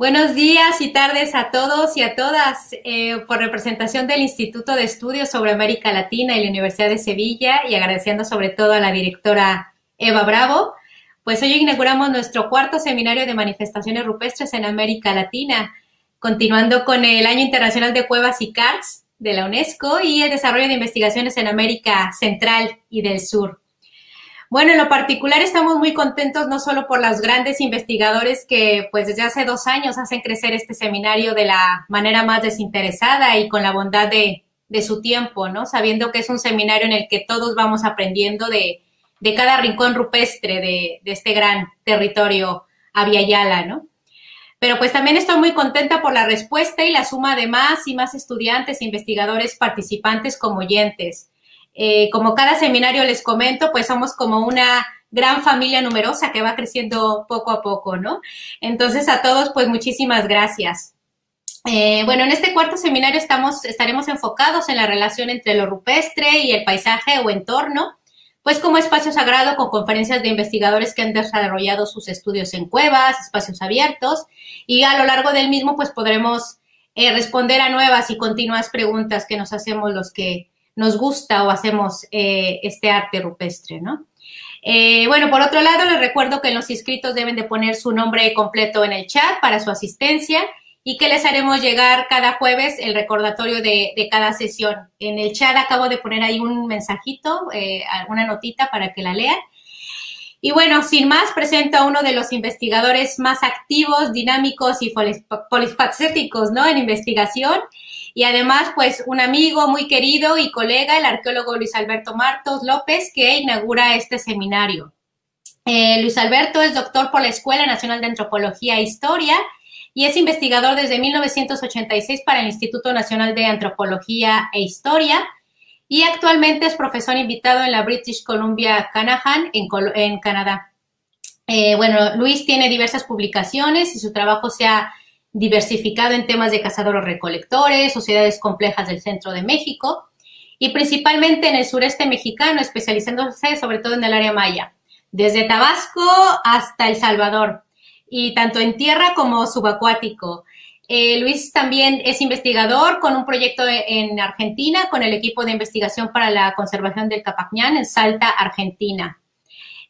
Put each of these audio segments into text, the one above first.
Buenos días y tardes a todos y a todas eh, por representación del Instituto de Estudios sobre América Latina y la Universidad de Sevilla y agradeciendo sobre todo a la directora Eva Bravo. Pues hoy inauguramos nuestro cuarto seminario de manifestaciones rupestres en América Latina, continuando con el Año Internacional de Cuevas y CARS de la UNESCO y el desarrollo de investigaciones en América Central y del Sur. Bueno, en lo particular estamos muy contentos no solo por los grandes investigadores que pues desde hace dos años hacen crecer este seminario de la manera más desinteresada y con la bondad de, de su tiempo, ¿no? Sabiendo que es un seminario en el que todos vamos aprendiendo de, de cada rincón rupestre de, de este gran territorio Aviala, ¿no? Pero pues también estoy muy contenta por la respuesta y la suma de más y más estudiantes, investigadores, participantes como oyentes. Eh, como cada seminario les comento, pues somos como una gran familia numerosa que va creciendo poco a poco, ¿no? Entonces a todos, pues muchísimas gracias. Eh, bueno, en este cuarto seminario estamos, estaremos enfocados en la relación entre lo rupestre y el paisaje o entorno, pues como espacio sagrado con conferencias de investigadores que han desarrollado sus estudios en cuevas, espacios abiertos, y a lo largo del mismo, pues podremos eh, responder a nuevas y continuas preguntas que nos hacemos los que nos gusta o hacemos eh, este arte rupestre, ¿no? Eh, bueno, por otro lado, les recuerdo que los inscritos deben de poner su nombre completo en el chat para su asistencia y que les haremos llegar cada jueves el recordatorio de, cada sesión. En el chat acabo de poner ahí un mensajito, eh, alguna notita para que la lean. Y bueno, sin más, presento a uno de los investigadores más activos, dinámicos y polifacéticos, ¿no? En investigación. Y además, pues un amigo muy querido y colega, el arqueólogo Luis Alberto Martos López, que inaugura este seminario. Eh, Luis Alberto es doctor por la Escuela Nacional de Antropología e Historia y es investigador desde 1986 para el Instituto Nacional de Antropología e Historia y actualmente es profesor invitado en la British Columbia Canahan en, Canadá. Eh, bueno, Luis tiene diversas publicaciones y su trabajo se ha diversificado en temas de cazadores recolectores, sociedades complejas del centro de México y principalmente en el sureste mexicano, especializándose sobre todo en el área maya, desde Tabasco hasta El Salvador, y tanto en tierra como subacuático. Eh, Luis también es investigador con un proyecto e-, en Argentina con el equipo de investigación para la conservación del Capacñán en Salta, Argentina.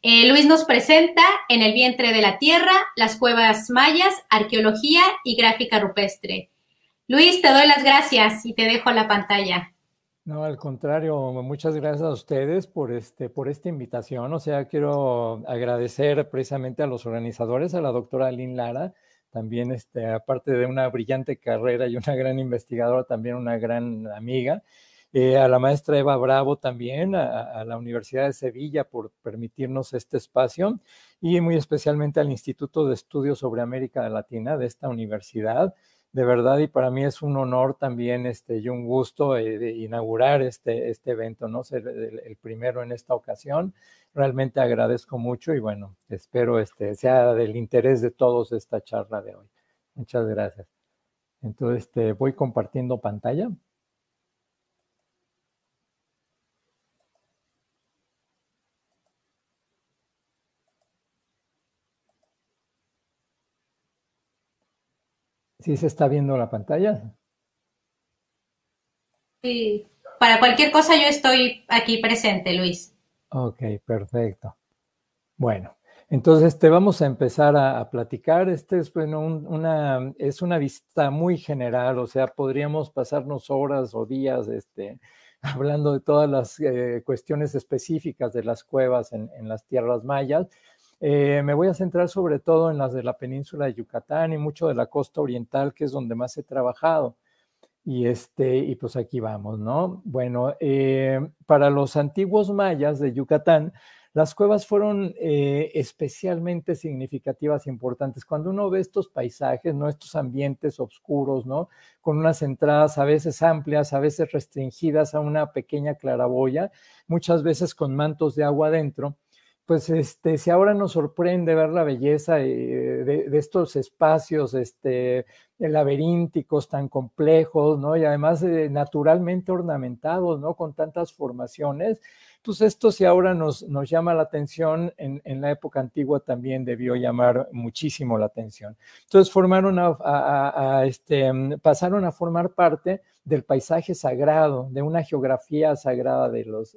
Eh, Luis nos presenta En el vientre de la tierra, las cuevas mayas, arqueología y gráfica rupestre. Luis, te doy las gracias y te dejo la pantalla. No, al contrario, muchas gracias a ustedes por, este, por esta invitación. O sea, quiero agradecer precisamente a los organizadores, a la doctora Lynn Lara, también este, aparte de una brillante carrera y una gran investigadora, también una gran amiga. Eh, a la maestra Eva Bravo también, a, la Universidad de Sevilla por permitirnos este espacio y muy especialmente al Instituto de Estudios sobre América Latina de esta universidad. De verdad, y para mí es un honor también este, y un gusto eh, de inaugurar este, este evento, ¿no? Ser el, primero en esta ocasión realmente agradezco mucho y bueno, espero este sea del interés de todos esta charla de hoy. Muchas gracias. Entonces, este, voy compartiendo pantalla. ¿Sí se está viendo la pantalla? Sí, para cualquier cosa yo estoy aquí presente, Luis. Ok, perfecto. Bueno, entonces te vamos a empezar a, platicar. Este es, bueno, una, es una vista muy general, o sea, podríamos pasarnos horas o días este, hablando de todas las eh, cuestiones específicas de las cuevas en las tierras mayas, eh, me voy a centrar sobre todo en las de la península de Yucatán y mucho de la costa oriental, que es donde más he trabajado. Y, este, y pues aquí vamos, ¿no? Bueno, eh, para los antiguos mayas de Yucatán, las cuevas fueron eh, especialmente significativas e importantes. Cuando uno ve estos paisajes, ¿no? estos ambientes oscuros, ¿no? con unas entradas a veces amplias, a veces restringidas a una pequeña claraboya, muchas veces con mantos de agua adentro, pues este, si ahora nos sorprende ver la belleza eh, de, estos espacios este, laberínticos tan complejos, ¿no? Y además eh, naturalmente ornamentados, ¿no? Con tantas formaciones, pues esto si ahora nos, llama la atención, en, la época antigua también debió llamar muchísimo la atención. Entonces formaron este, mm, pasaron a formar parte del paisaje sagrado, de una geografía sagrada de los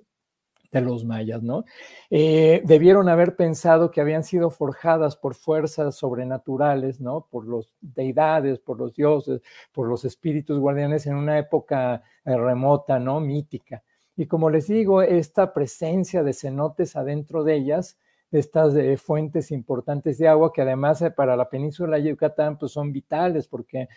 de los mayas, ¿no? Eh, debieron haber pensado que habían sido forjadas por fuerzas sobrenaturales, ¿no? Por los deidades, por los dioses, por los espíritus guardianes en una época eh, remota, ¿no? Mítica. Y como les digo, esta presencia de cenotes adentro de ellas, estas eh, fuentes importantes de agua que además para la península de Yucatán pues son vitales porque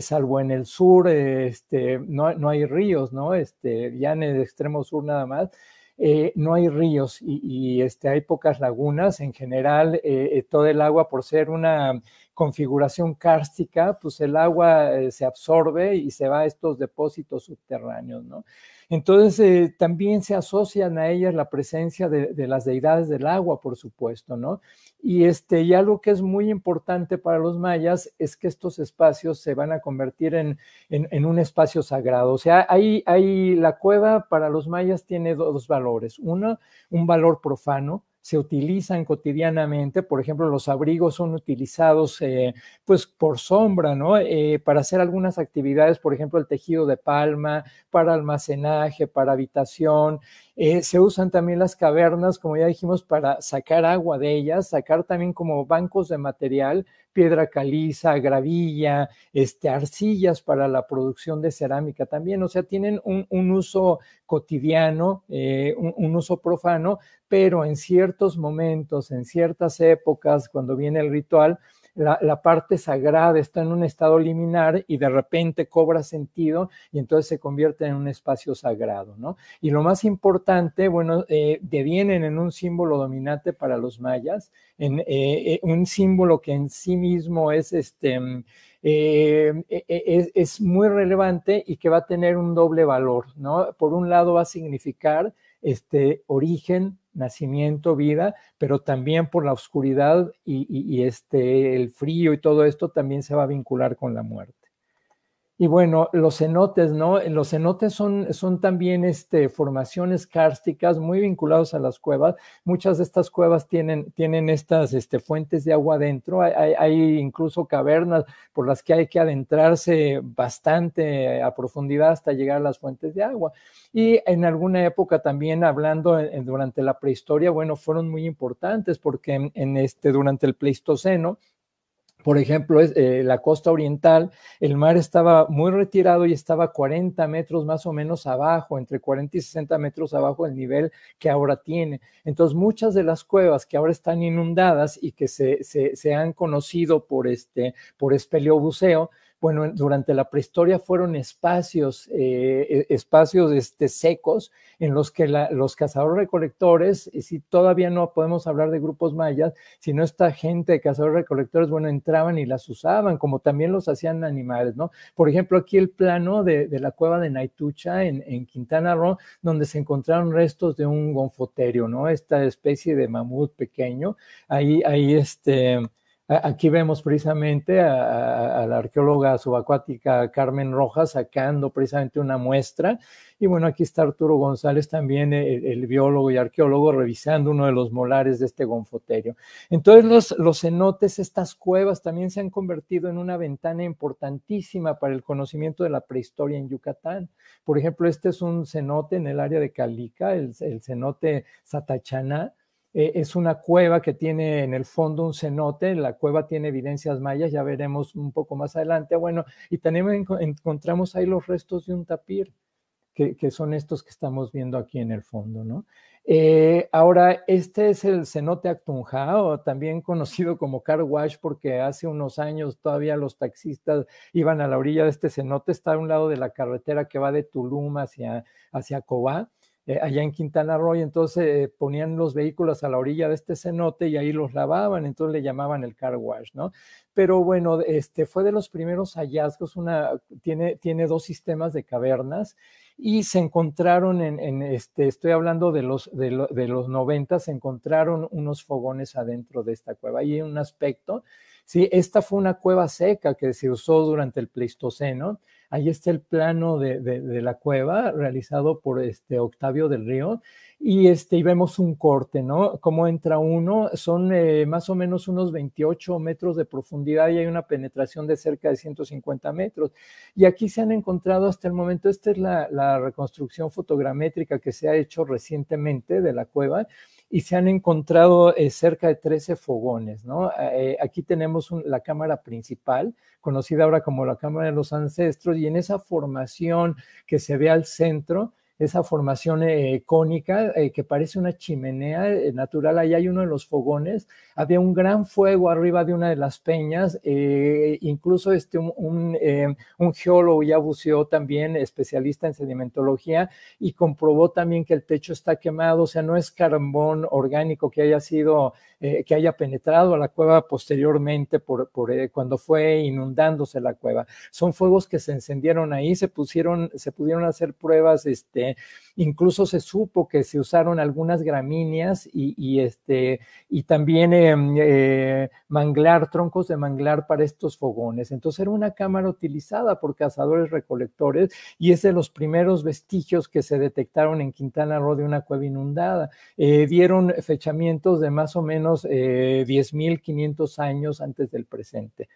salvo en el sur este, no, no, hay ríos, ¿no? Este, ya en el extremo sur nada más, eh, no hay ríos y, y este, hay pocas lagunas. En general, eh, eh todo el agua, por ser una configuración kárstica, pues el agua eh, se absorbe y se va a estos depósitos subterráneos, ¿no? Entonces, eh, también se asocian a ellas la presencia de, las deidades del agua, por supuesto, ¿no? Y, este, y algo que es muy importante para los mayas es que estos espacios se van a convertir en, un espacio sagrado. O sea, ahí la cueva para los mayas tiene dos valores. Uno, un valor profano, se utilizan cotidianamente. Por ejemplo, los abrigos son utilizados eh, pues por sombra, ¿no? Eh, para hacer algunas actividades, por ejemplo, el tejido de palma, para almacenaje, para habitación. Eh, se usan también las cavernas, como ya dijimos, para sacar agua de ellas, sacar también como bancos de material piedra caliza, gravilla, este, arcillas para la producción de cerámica también. O sea, tienen un, un uso cotidiano, eh, un uso profano, pero en ciertos momentos, en ciertas épocas, cuando viene el ritual, la, parte sagrada está en un estado liminar y de repente cobra sentido y entonces se convierte en un espacio sagrado, ¿no? Y lo más importante, bueno, eh, devienen en un símbolo dominante para los mayas, en eh, eh, un símbolo que en sí mismo es este... Mm, es, muy relevante y que va a tener un doble valor, ¿no? Por un lado va a significar este origen, nacimiento, vida, pero también por la oscuridad y, este, el frío y todo esto también se va a vincular con la muerte. Y bueno, los cenotes, ¿no? Los cenotes son, son también este, formaciones kársticas muy vinculados a las cuevas. Muchas de estas cuevas tienen, tienen estas este, fuentes de agua adentro. Hay, incluso cavernas por las que hay que adentrarse bastante eh, a profundidad hasta llegar a las fuentes de agua. Y en alguna época también, hablando eh, durante la prehistoria, bueno, fueron muy importantes porque en este, durante el Pleistoceno, por ejemplo, es, eh, la costa oriental, el mar estaba muy retirado y estaba 40 metros más o menos abajo, entre 40 y 60 metros abajo del nivel que ahora tiene. Entonces, muchas de las cuevas que ahora están inundadas y que se, se, han conocido por, este, por bueno, durante la prehistoria fueron espacios, eh, e, espacios este, secos en los que los cazadores-recolectores, y si todavía no podemos hablar de grupos mayas, sino esta gente de cazadores-recolectores, bueno, entraban y las usaban, como también los hacían animales, ¿no? Por ejemplo, aquí el plano de, la cueva de Naitucha en, en, Quintana Roo, donde se encontraron restos de un gonfoterio, ¿no? Esta especie de mamut pequeño, ahí, ahí este Aquí vemos precisamente a, la arqueóloga subacuática Carmen Rojas sacando precisamente una muestra. Y bueno, aquí está Arturo González también, e, e, el, biólogo y arqueólogo, revisando uno de los molares de este gonfoterio. Entonces, los, cenotes, estas cuevas, también se han convertido en una ventana importantísima para el conocimiento de la prehistoria en Yucatán. Por ejemplo, este es un cenote en el área de Calica, el, el cenote Satachaná eh, es una cueva que tiene en el fondo un cenote, la cueva tiene evidencias mayas, ya veremos un poco más adelante. Bueno, y también encontramos ahí los restos de un tapir, que, son estos que estamos viendo aquí en el fondo, ¿no? Eh, ahora, este es el cenote Actunjao, también conocido como Carwash, porque hace unos años todavía los taxistas iban a la orilla de este cenote, está a un lado de la carretera que va de Tulum hacia, hacia Cobá eh, allá en Quintana Roo, y entonces eh, ponían los vehículos a la orilla de este cenote y ahí los lavaban, entonces le llamaban el car wash, ¿no? Pero bueno, este fue de los primeros hallazgos, una, tiene, tiene dos sistemas de cavernas y se encontraron en, este, estoy hablando de los, de, los 90, se encontraron unos fogones adentro de esta cueva. Y un aspecto, sí, esta fue una cueva seca que se usó durante el Pleistoceno Ahí está el plano de, la cueva realizado por este Octavio del Río y, este, vemos un corte, ¿no? Cómo entra uno, son eh, más o menos unos 28 metros de profundidad y hay una penetración de cerca de 150 metros. Y aquí se han encontrado hasta el momento, esta es la reconstrucción fotogramétrica que se ha hecho recientemente de la cueva, y se han encontrado eh, cerca de 13 fogones, ¿no? Eh, eh, aquí tenemos la cámara principal, conocida ahora como la cámara de los ancestros, y en esa formación que se ve al centro, esa formación eh, cónica eh, que parece una chimenea eh, natural. Ahí hay uno de los fogones. Había un gran fuego arriba de una de las peñas. incluso este, un, un, geólogo ya buceó también, especialista en sedimentología, y comprobó también que el techo está quemado. O sea, no es carbón orgánico que haya sido eh, que haya penetrado a la cueva posteriormente por, por eh, cuando fue inundándose la cueva. Son fuegos que se encendieron ahí, se pusieron, se pudieron hacer pruebas, este, Incluso se supo que se usaron algunas gramíneas y, este, y también em, eh, manglar, troncos de manglar para estos fogones. Entonces era una cámara utilizada por cazadores recolectores y es de los primeros vestigios que se detectaron en Quintana Roo de una cueva inundada. Eh, dieron fechamientos de más o menos 10.500 eh, años antes del presente.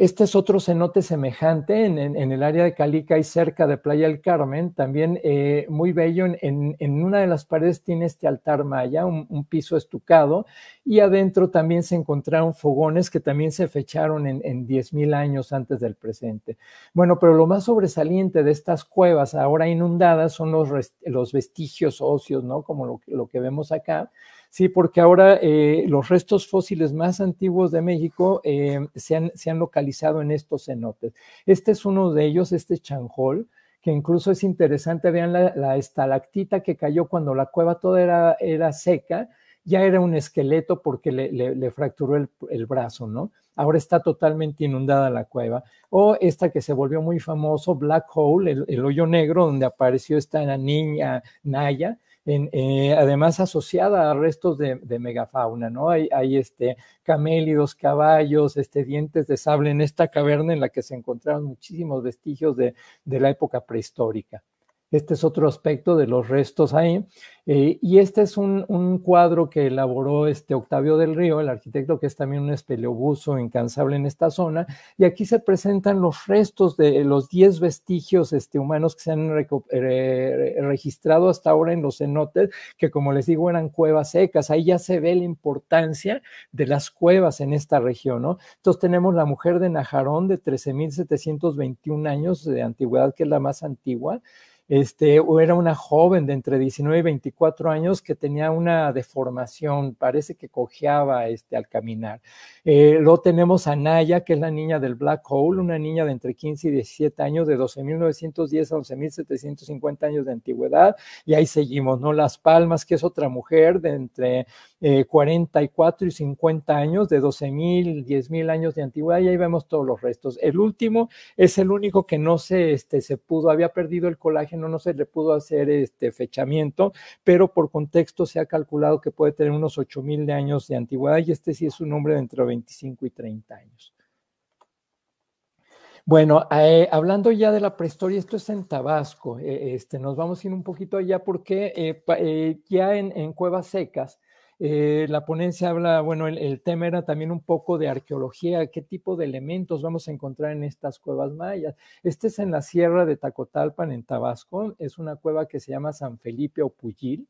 Este es otro cenote semejante en, el área de Calica y cerca de Playa del Carmen, también eh, muy bello. En, una de las paredes tiene este altar maya, un, piso estucado, y adentro también se encontraron fogones que también se fecharon en, en 10.000 años antes del presente. Bueno, pero lo más sobresaliente de estas cuevas ahora inundadas son los, vestigios óseos, ¿no? Como lo que vemos acá. Sí, porque ahora eh, los restos fósiles más antiguos de México eh, se, han, localizado en estos cenotes. Este es uno de ellos, este chanjol, que incluso es interesante, vean la, estalactita que cayó cuando la cueva toda era, seca, ya era un esqueleto porque le, fracturó el, brazo, ¿no? Ahora está totalmente inundada la cueva. O esta que se volvió muy famoso, Black Hole, el hoyo negro, donde apareció esta niña Naya, en, eh, además asociada a restos de, megafauna, ¿no? Hay, hay, este, camélidos, caballos, este, dientes de sable en esta caverna en la que se encontraron muchísimos vestigios de, de la época prehistórica. Este es otro aspecto de los restos ahí. Eh, y este es un, cuadro que elaboró este Octavio del Río, el arquitecto que es también un espeleobuso incansable en esta zona. Y aquí se presentan los restos de los 10 vestigios este, humanos que se han eh, registrado hasta ahora en los cenotes, que como les digo eran cuevas secas. Ahí ya se ve la importancia de las cuevas en esta región. ¿no? Entonces tenemos la mujer de Najarón de 13.721 años de antigüedad, que es la más antigua este, era una joven de entre 19 y 24 años que tenía una deformación, parece que cojeaba este, al caminar. Eh, lo luego tenemos a Naya, que es la niña del Black Hole, una niña de entre 15 y 17 años, de 12.910 a 11.750 años de antigüedad, y ahí seguimos, ¿no? Las Palmas, que es otra mujer de entre 44 eh, y 50 años, de 12.000, 10.000 años de antigüedad, y ahí vemos todos los restos. El último es el único que no se, este, se pudo, había perdido el colágeno no, se le pudo hacer este fechamiento, pero por contexto se ha calculado que puede tener unos 8000 de años de antigüedad y este sí es un hombre de entre 25 y 30 años. Bueno, eh, hablando ya de la prehistoria, esto es en Tabasco, eh, este, nos vamos a ir un poquito allá porque eh, ya en Cuevas Secas, eh, la ponencia habla, bueno, el, tema era también un poco de arqueología, qué tipo de elementos vamos a encontrar en estas cuevas mayas. Este es en la sierra de Tacotalpan, en Tabasco, es una cueva que se llama San Felipe o Puyil.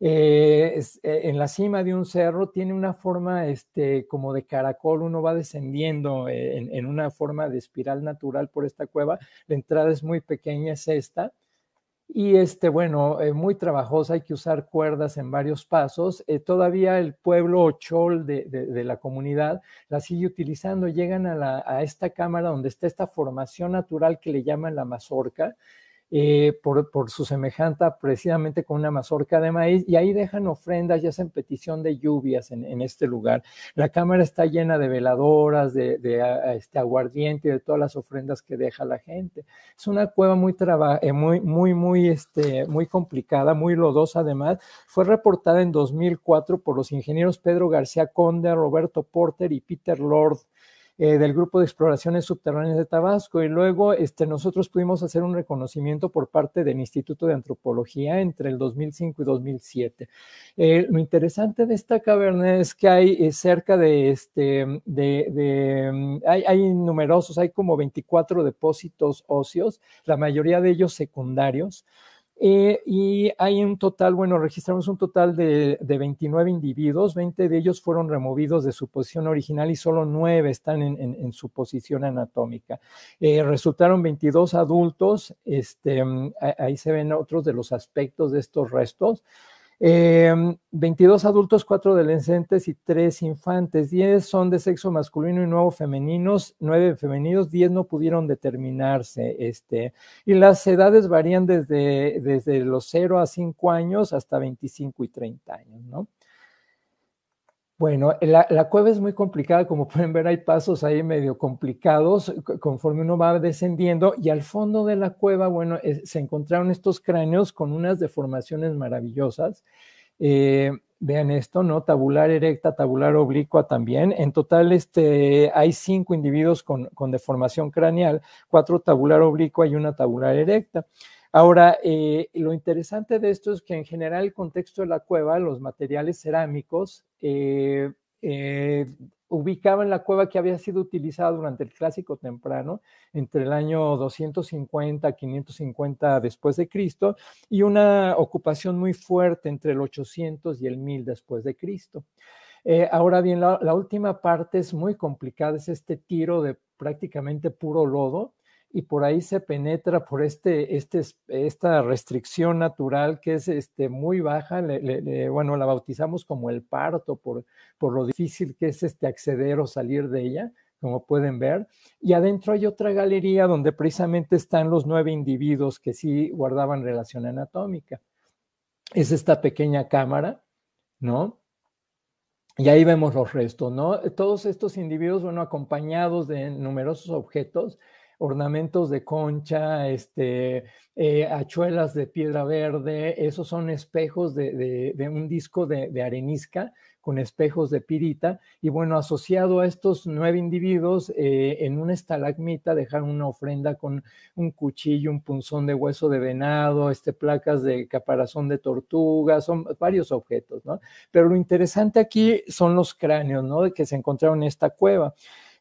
Eh, eh, en la cima de un cerro tiene una forma este, como de caracol, uno va descendiendo en, en una forma de espiral natural por esta cueva, la entrada es muy pequeña, es esta, y este, bueno, eh, muy trabajosa, hay que usar cuerdas en varios pasos. Eh, todavía el pueblo ochol de, de, de, la comunidad la sigue utilizando. Llegan a, la, a, esta cámara donde está esta formación natural que le llaman la mazorca, eh, por, su semejanza precisamente con una mazorca de maíz, y ahí dejan ofrendas y hacen petición de lluvias en, este lugar. La cámara está llena de veladoras, de, este aguardiente, de todas las ofrendas que deja la gente. Es una cueva muy, eh, muy, muy, muy, este, muy complicada, muy lodosa además. Fue reportada en 2004 por los ingenieros Pedro García Conde, Roberto Porter y Peter Lord eh, del Grupo de Exploraciones Subterráneas de Tabasco. Y luego este, nosotros pudimos hacer un reconocimiento por parte del Instituto de Antropología entre el 2005 y 2007. Eh, lo interesante de esta caverna es que hay eh, cerca de, este, de, mm, hay, hay numerosos, hay como 24 depósitos óseos, la mayoría de ellos secundarios. Eh, y hay un total, bueno, registramos un total de, de, 29 individuos, 20 de ellos fueron removidos de su posición original y solo 9 están en, en, su posición anatómica. Eh, resultaron 22 adultos, este, mm, ahí se ven otros de los aspectos de estos restos. 22 em, adultos, 4 adolescentes y 3 infantes. 10 son de sexo masculino y 9 femeninos, 9 femeninos, 10 no pudieron determinarse. Este, y las edades varían desde los 0 a 5 años hasta 25 y 30 años, ¿no? Bueno, la, cueva es muy complicada, como pueden ver hay pasos ahí medio complicados conforme uno va descendiendo y al fondo de la cueva, bueno, se encontraron estos cráneos con unas deformaciones maravillosas. Eh, vean esto, ¿no? Tabular erecta, tabular oblicua también. En total este, hay cinco individuos con, con deformación craneal, cuatro tabular oblicua y una tabular erecta. Ahora, eh, lo interesante de esto es que en general el contexto de la cueva, los materiales cerámicos, eh, eh, ubicaban la cueva que había sido utilizada durante el clásico temprano, entre el año 250 550 después de Cristo, y una ocupación muy fuerte entre el 800 y el 1000 después de Cristo. ahora bien, la, última parte es muy complicada, es este tiro de prácticamente puro lodo y por ahí se penetra por este, este esta restricción natural que es este, muy baja, bueno, la bautizamos como el parto por, por lo difícil que es este acceder o salir de ella, como pueden ver, y adentro hay otra galería donde precisamente están los nueve individuos que sí guardaban relación anatómica. Es esta pequeña cámara, ¿no? Y ahí vemos los restos, ¿no? Todos estos individuos, bueno, acompañados de numerosos objetos, ornamentos de concha, este, eh, achuelas de piedra verde, esos son espejos de, de, un disco de, arenisca con espejos de pirita. Y bueno, asociado a estos nueve individuos, eh, en una estalagmita dejaron una ofrenda con un cuchillo, un punzón de hueso de venado, este, placas de caparazón de tortuga, son varios objetos, ¿no? Pero lo interesante aquí son los cráneos, ¿no? Que se encontraron en esta cueva.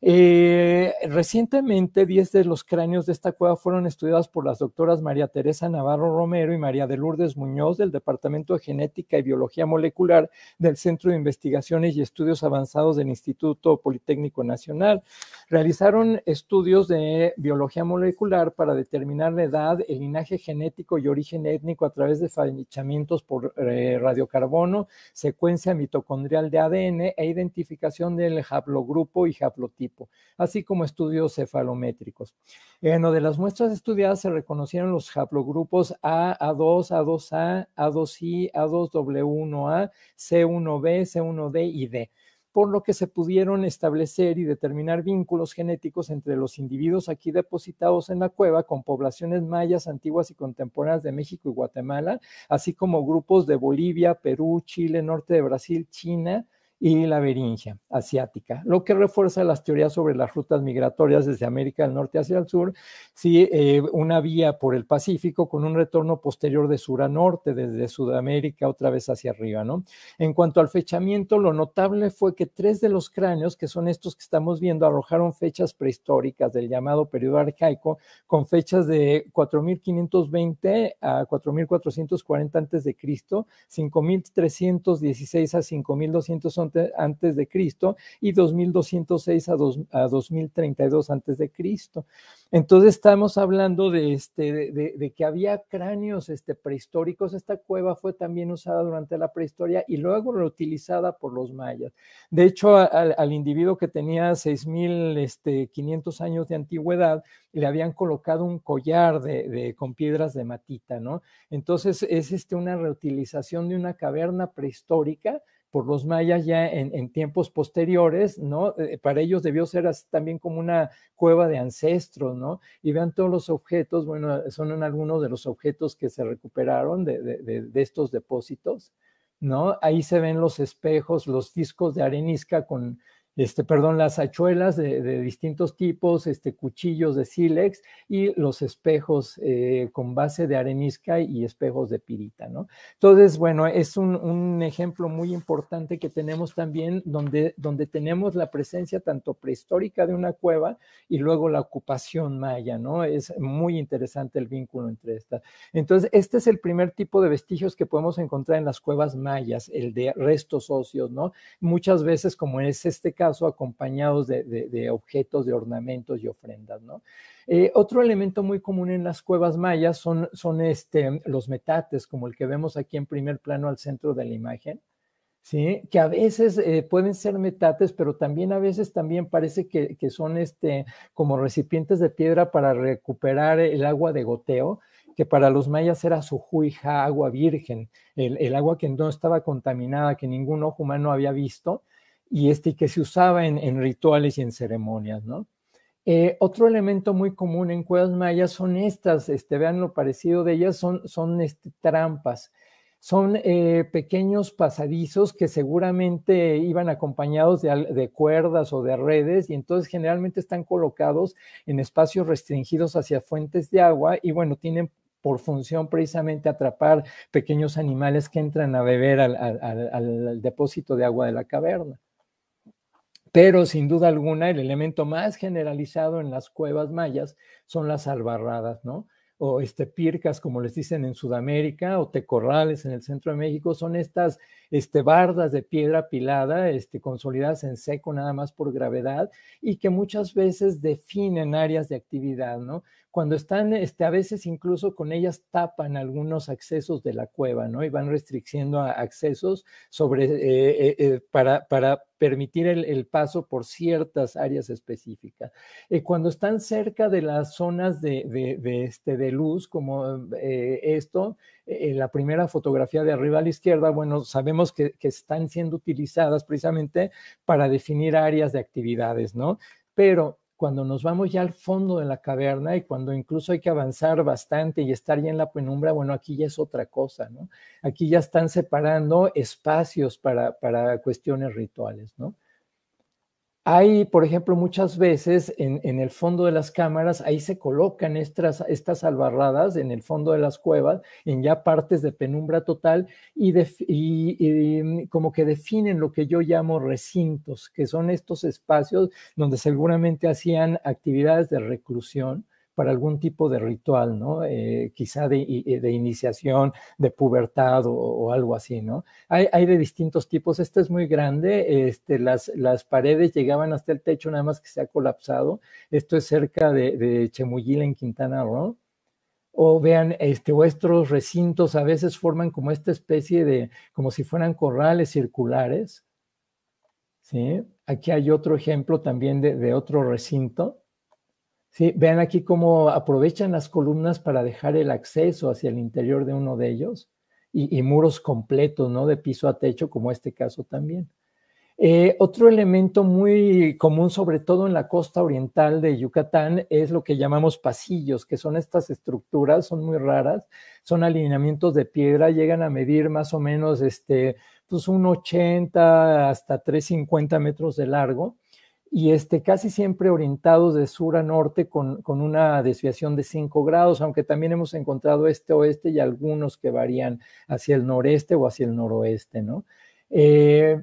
Eh, recientemente, 10 de los cráneos de esta cueva fueron estudiados por las doctoras María Teresa Navarro Romero y María de Lourdes Muñoz del Departamento de Genética y Biología Molecular del Centro de Investigaciones y Estudios Avanzados del Instituto Politécnico Nacional. Realizaron estudios de biología molecular para determinar la edad, el linaje genético y origen étnico a través de fechamientos por eh, radiocarbono, secuencia mitocondrial de ADN e identificación del haplogrupo y haplotipo así como estudios cefalométricos. En lo de las muestras estudiadas se reconocieron los haplogrupos A, A2, A2A, A2I, A2W1A, C1B, C1D y D por lo que se pudieron establecer y determinar vínculos genéticos entre los individuos aquí depositados en la cueva con poblaciones mayas antiguas y contemporáneas de México y Guatemala, así como grupos de Bolivia, Perú, Chile, norte de Brasil, China, y la beringia asiática, lo que refuerza las teorías sobre las rutas migratorias desde América del Norte hacia el sur, si eh, una vía por el Pacífico con un retorno posterior de sur a norte, desde Sudamérica otra vez hacia arriba, ¿no? En cuanto al fechamiento, lo notable fue que tres de los cráneos, que son estos que estamos viendo, arrojaron fechas prehistóricas del llamado periodo arcaico, con fechas de 4520 a 4440 antes de Cristo, 5316 a 5200 antes de Cristo y 2206 a, a 2032 antes de Cristo. Entonces estamos hablando de, este, de, que había cráneos este, prehistóricos. Esta cueva fue también usada durante la prehistoria y luego reutilizada por los mayas. De hecho, al individuo que tenía 6.500 este, años de antigüedad, le habían colocado un collar de, con piedras de matita, ¿no? Entonces es este, una reutilización de una caverna prehistórica por los mayas ya en, tiempos posteriores, ¿no? Eh, para ellos debió ser así, también como una cueva de ancestros, ¿no? Y vean todos los objetos, bueno, son algunos de los objetos que se recuperaron de estos depósitos, ¿no? Ahí se ven los espejos, los discos de arenisca con este, perdón, las hachuelas de, de, distintos tipos, este, cuchillos de sílex y los espejos eh, con base de arenisca y espejos de pirita, ¿no? Entonces, bueno, es un, ejemplo muy importante que tenemos también donde, donde tenemos la presencia tanto prehistórica de una cueva y luego la ocupación maya, ¿no? Es muy interesante el vínculo entre estas. Entonces, este es el primer tipo de vestigios que podemos encontrar en las cuevas mayas, el de restos óseos, ¿no? Muchas veces, como es este caso, o acompañados de, objetos, de ornamentos y ofrendas, eh, otro elemento muy común en las cuevas mayas son, son este, los metates, como el que vemos aquí en primer plano al centro de la imagen. ¿Sí? que a veces eh, pueden ser metates, pero también a veces también parece que, son este, como recipientes de piedra para recuperar el agua de goteo, que para los mayas era su juija, agua virgen, el, agua que no estaba contaminada, que ningún ojo humano había visto, y este que se usaba en, rituales y en ceremonias, ¿no? Eh, otro elemento muy común en cuevas mayas son estas, este, vean lo parecido de ellas, son, son este, trampas, son eh, pequeños pasadizos que seguramente iban acompañados de, cuerdas o de redes y entonces generalmente están colocados en espacios restringidos hacia fuentes de agua y bueno, tienen por función precisamente atrapar pequeños animales que entran a beber al depósito de agua de la caverna. Pero sin duda alguna, el elemento más generalizado en las cuevas mayas son las albarradas, ¿no? O este, pircas, como les dicen en Sudamérica, o tecorrales en el centro de México, son estas este, bardas de piedra pilada este, consolidadas en seco nada más por gravedad, y que muchas veces definen áreas de actividad, ¿no? Cuando están, este, a veces incluso con ellas tapan algunos accesos de la cueva, ¿no? Y van restringiendo accesos sobre, eh, eh, eh, para, permitir el, paso por ciertas áreas específicas. cuando están cerca de las zonas de, este, de luz, como esto, la primera fotografía de arriba a la izquierda, bueno, sabemos que, están siendo utilizadas precisamente para definir áreas de actividades, ¿no? Pero cuando nos vamos ya al fondo de la caverna y cuando incluso hay que avanzar bastante y estar ya en la penumbra, bueno, aquí ya es otra cosa, ¿no? Aquí ya están separando espacios para, para cuestiones rituales, ¿no? Hay, por ejemplo, muchas veces en, el fondo de las cámaras, ahí se colocan estas, estas albarradas en el fondo de las cuevas, en ya partes de penumbra total, y, y, mm, como que definen lo que yo llamo recintos, que son estos espacios donde seguramente hacían actividades de reclusión para algún tipo de ritual, ¿no? Eh, quizá eh, de, iniciación, de pubertad o, algo así, ¿no? Hay, de distintos tipos. Este es muy grande. Este, las, las paredes llegaban hasta el techo, nada más que se ha colapsado. Esto es cerca de, de Chemuyil, en Quintana Roo o vean este vuestros recintos a veces forman como esta especie de como si fueran corrales circulares ¿sí? aquí hay otro ejemplo también de, de otro recinto Sí, vean aquí cómo aprovechan las columnas para dejar el acceso hacia el interior de uno de ellos y, muros completos, ¿no? De piso a techo, como este caso también. Eh, otro elemento muy común, sobre todo en la costa oriental de Yucatán, es lo que llamamos pasillos, que son estas estructuras, son muy raras, son alineamientos de piedra, llegan a medir más o menos este, pues un 80 hasta 350 metros de largo y este, casi siempre orientados de sur a norte con, con, una desviación de 5 grados, aunque también hemos encontrado este-oeste y algunos que varían hacia el noreste o hacia el noroeste, ¿no? Eh,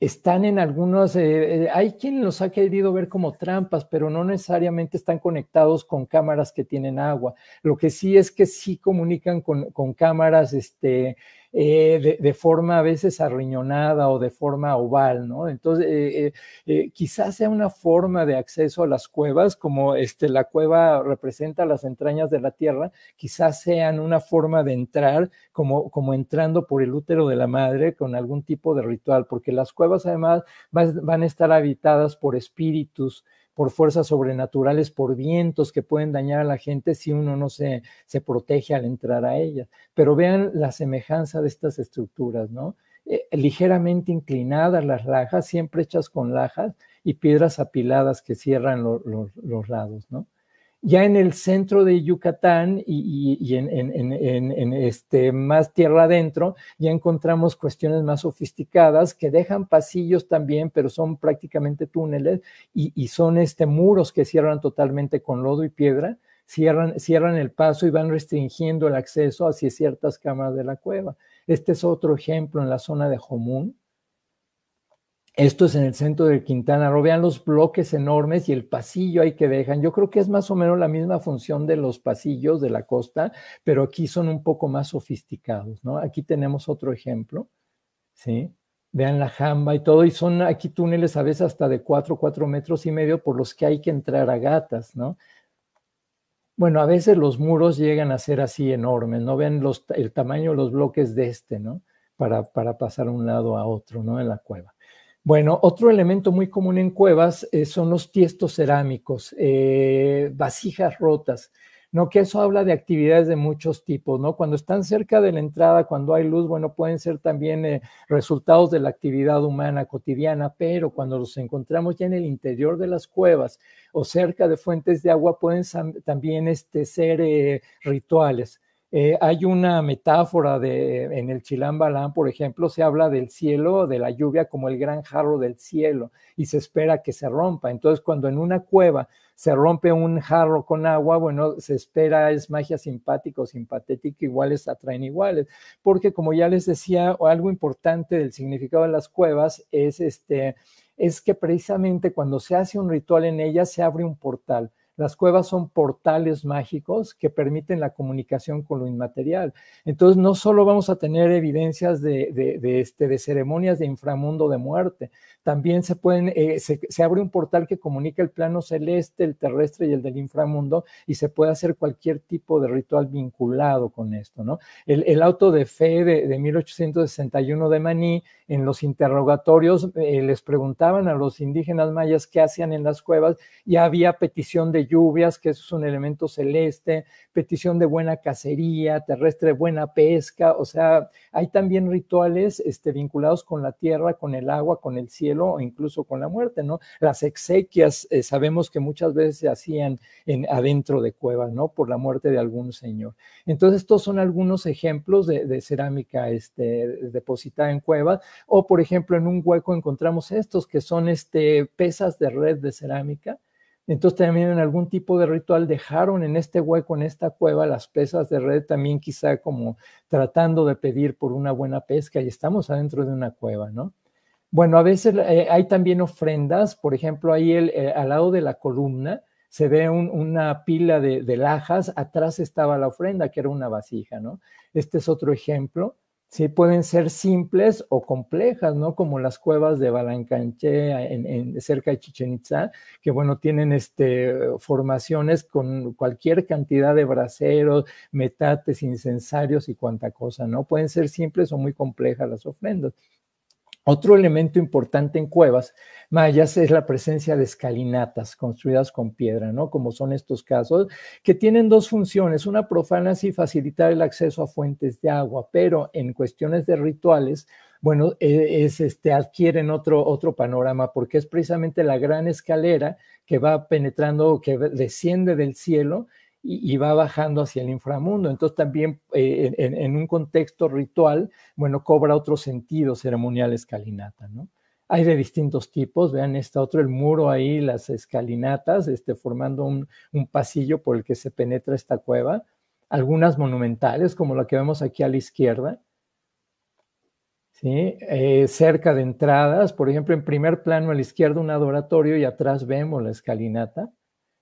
están en algunos, eh, eh, hay quien los ha querido ver como trampas, pero no necesariamente están conectados con cámaras que tienen agua. Lo que sí es que sí comunican con, con cámaras, este, eh, de, forma a veces arriñonada o de forma oval, ¿no? Entonces, eh, eh, quizás sea una forma de acceso a las cuevas, como este, la cueva representa las entrañas de la tierra, quizás sean una forma de entrar, como, como entrando por el útero de la madre con algún tipo de ritual, porque las cuevas además van a estar habitadas por espíritus por fuerzas sobrenaturales, por vientos que pueden dañar a la gente si uno no se, se protege al entrar a ellas. Pero vean la semejanza de estas estructuras, ¿no? Eh, ligeramente inclinadas las lajas, siempre hechas con lajas y piedras apiladas que cierran los lados, ¿no? ya en el centro de Yucatán y, en, este, más tierra adentro, ya encontramos cuestiones más sofisticadas que dejan pasillos también, pero son prácticamente túneles y, son este, muros que cierran totalmente con lodo y piedra, cierran, cierran el paso y van restringiendo el acceso hacia ciertas cámaras de la cueva. Este es otro ejemplo en la zona de Jomún, esto es en el centro de Quintana Roo. Vean los bloques enormes y el pasillo ahí que dejan. Yo creo que es más o menos la misma función de los pasillos de la costa, pero aquí son un poco más sofisticados, ¿no? Aquí tenemos otro ejemplo, ¿sí? Vean la jamba y todo, y son aquí túneles a veces hasta de 4, cuatro metros y medio por los que hay que entrar a gatas, ¿no? Bueno, a veces los muros llegan a ser así enormes, ¿no? Vean el tamaño de los bloques de este, ¿no? Para, para pasar un lado a otro, ¿no? En la cueva. Bueno, otro elemento muy común en cuevas eh, son los tiestos cerámicos, eh, vasijas rotas, ¿no? Que eso habla de actividades de muchos tipos, ¿no? Cuando están cerca de la entrada, cuando hay luz, bueno, pueden ser también eh, resultados de la actividad humana cotidiana, pero cuando los encontramos ya en el interior de las cuevas o cerca de fuentes de agua, pueden también este, ser rituales. Eh, hay una metáfora de, en el Chilam Balam, por ejemplo, se habla del cielo, de la lluvia, como el gran jarro del cielo y se espera que se rompa. Entonces, cuando en una cueva se rompe un jarro con agua, bueno, se espera, es magia simpática o simpatética, iguales atraen iguales. Porque, como ya les decía, algo importante del significado de las cuevas es, este, es que precisamente cuando se hace un ritual en ellas se abre un portal las cuevas son portales mágicos que permiten la comunicación con lo inmaterial. Entonces, no solo vamos a tener evidencias de, este, de ceremonias de inframundo de muerte, también se pueden, eh, se, abre un portal que comunica el plano celeste, el terrestre y el del inframundo, y se puede hacer cualquier tipo de ritual vinculado con esto, ¿no? El, auto de fe de, 1861 de Maní, en los interrogatorios eh, les preguntaban a los indígenas mayas qué hacían en las cuevas, y había petición de lluvias, que eso es un elemento celeste, petición de buena cacería, terrestre buena pesca, o sea, hay también rituales este, vinculados con la tierra, con el agua, con el cielo o incluso con la muerte, ¿no? Las exequias eh, sabemos que muchas veces se hacían en, adentro de cuevas, ¿no? Por la muerte de algún señor. Entonces, estos son algunos ejemplos de, de cerámica este, depositada en cuevas, o por ejemplo, en un hueco encontramos estos que son este, pesas de red de cerámica entonces también en algún tipo de ritual dejaron en este hueco, en esta cueva, las pesas de red, también quizá como tratando de pedir por una buena pesca y estamos adentro de una cueva, ¿no? Bueno, a veces eh, hay también ofrendas, por ejemplo, ahí eh, al lado de la columna se ve una pila de, lajas, atrás estaba la ofrenda, que era una vasija, ¿no? Este es otro ejemplo. Sí, pueden ser simples o complejas, ¿no? Como las cuevas de Balancanché en, cerca de Chichen Itza, que bueno, tienen este, formaciones con cualquier cantidad de braseros, metates, incensarios y cuanta cosa, ¿no? Pueden ser simples o muy complejas las ofrendas. Otro elemento importante en cuevas mayas es la presencia de escalinatas construidas con piedra, ¿no? Como son estos casos, que tienen dos funciones. Una profana sí, facilitar el acceso a fuentes de agua, pero en cuestiones de rituales, bueno, e, es, este, adquieren otro, otro panorama, porque es precisamente la gran escalera que va penetrando, que desciende del cielo y, va bajando hacia el inframundo. Entonces también eh, en, un contexto ritual, bueno, cobra otro sentido ceremonial escalinata, ¿no? Hay de distintos tipos, vean este otro, el muro ahí, las escalinatas, este, formando un, pasillo por el que se penetra esta cueva. Algunas monumentales, como la que vemos aquí a la izquierda, ¿Sí? Eh, cerca de entradas, por ejemplo, en primer plano a la izquierda un adoratorio y atrás vemos la escalinata.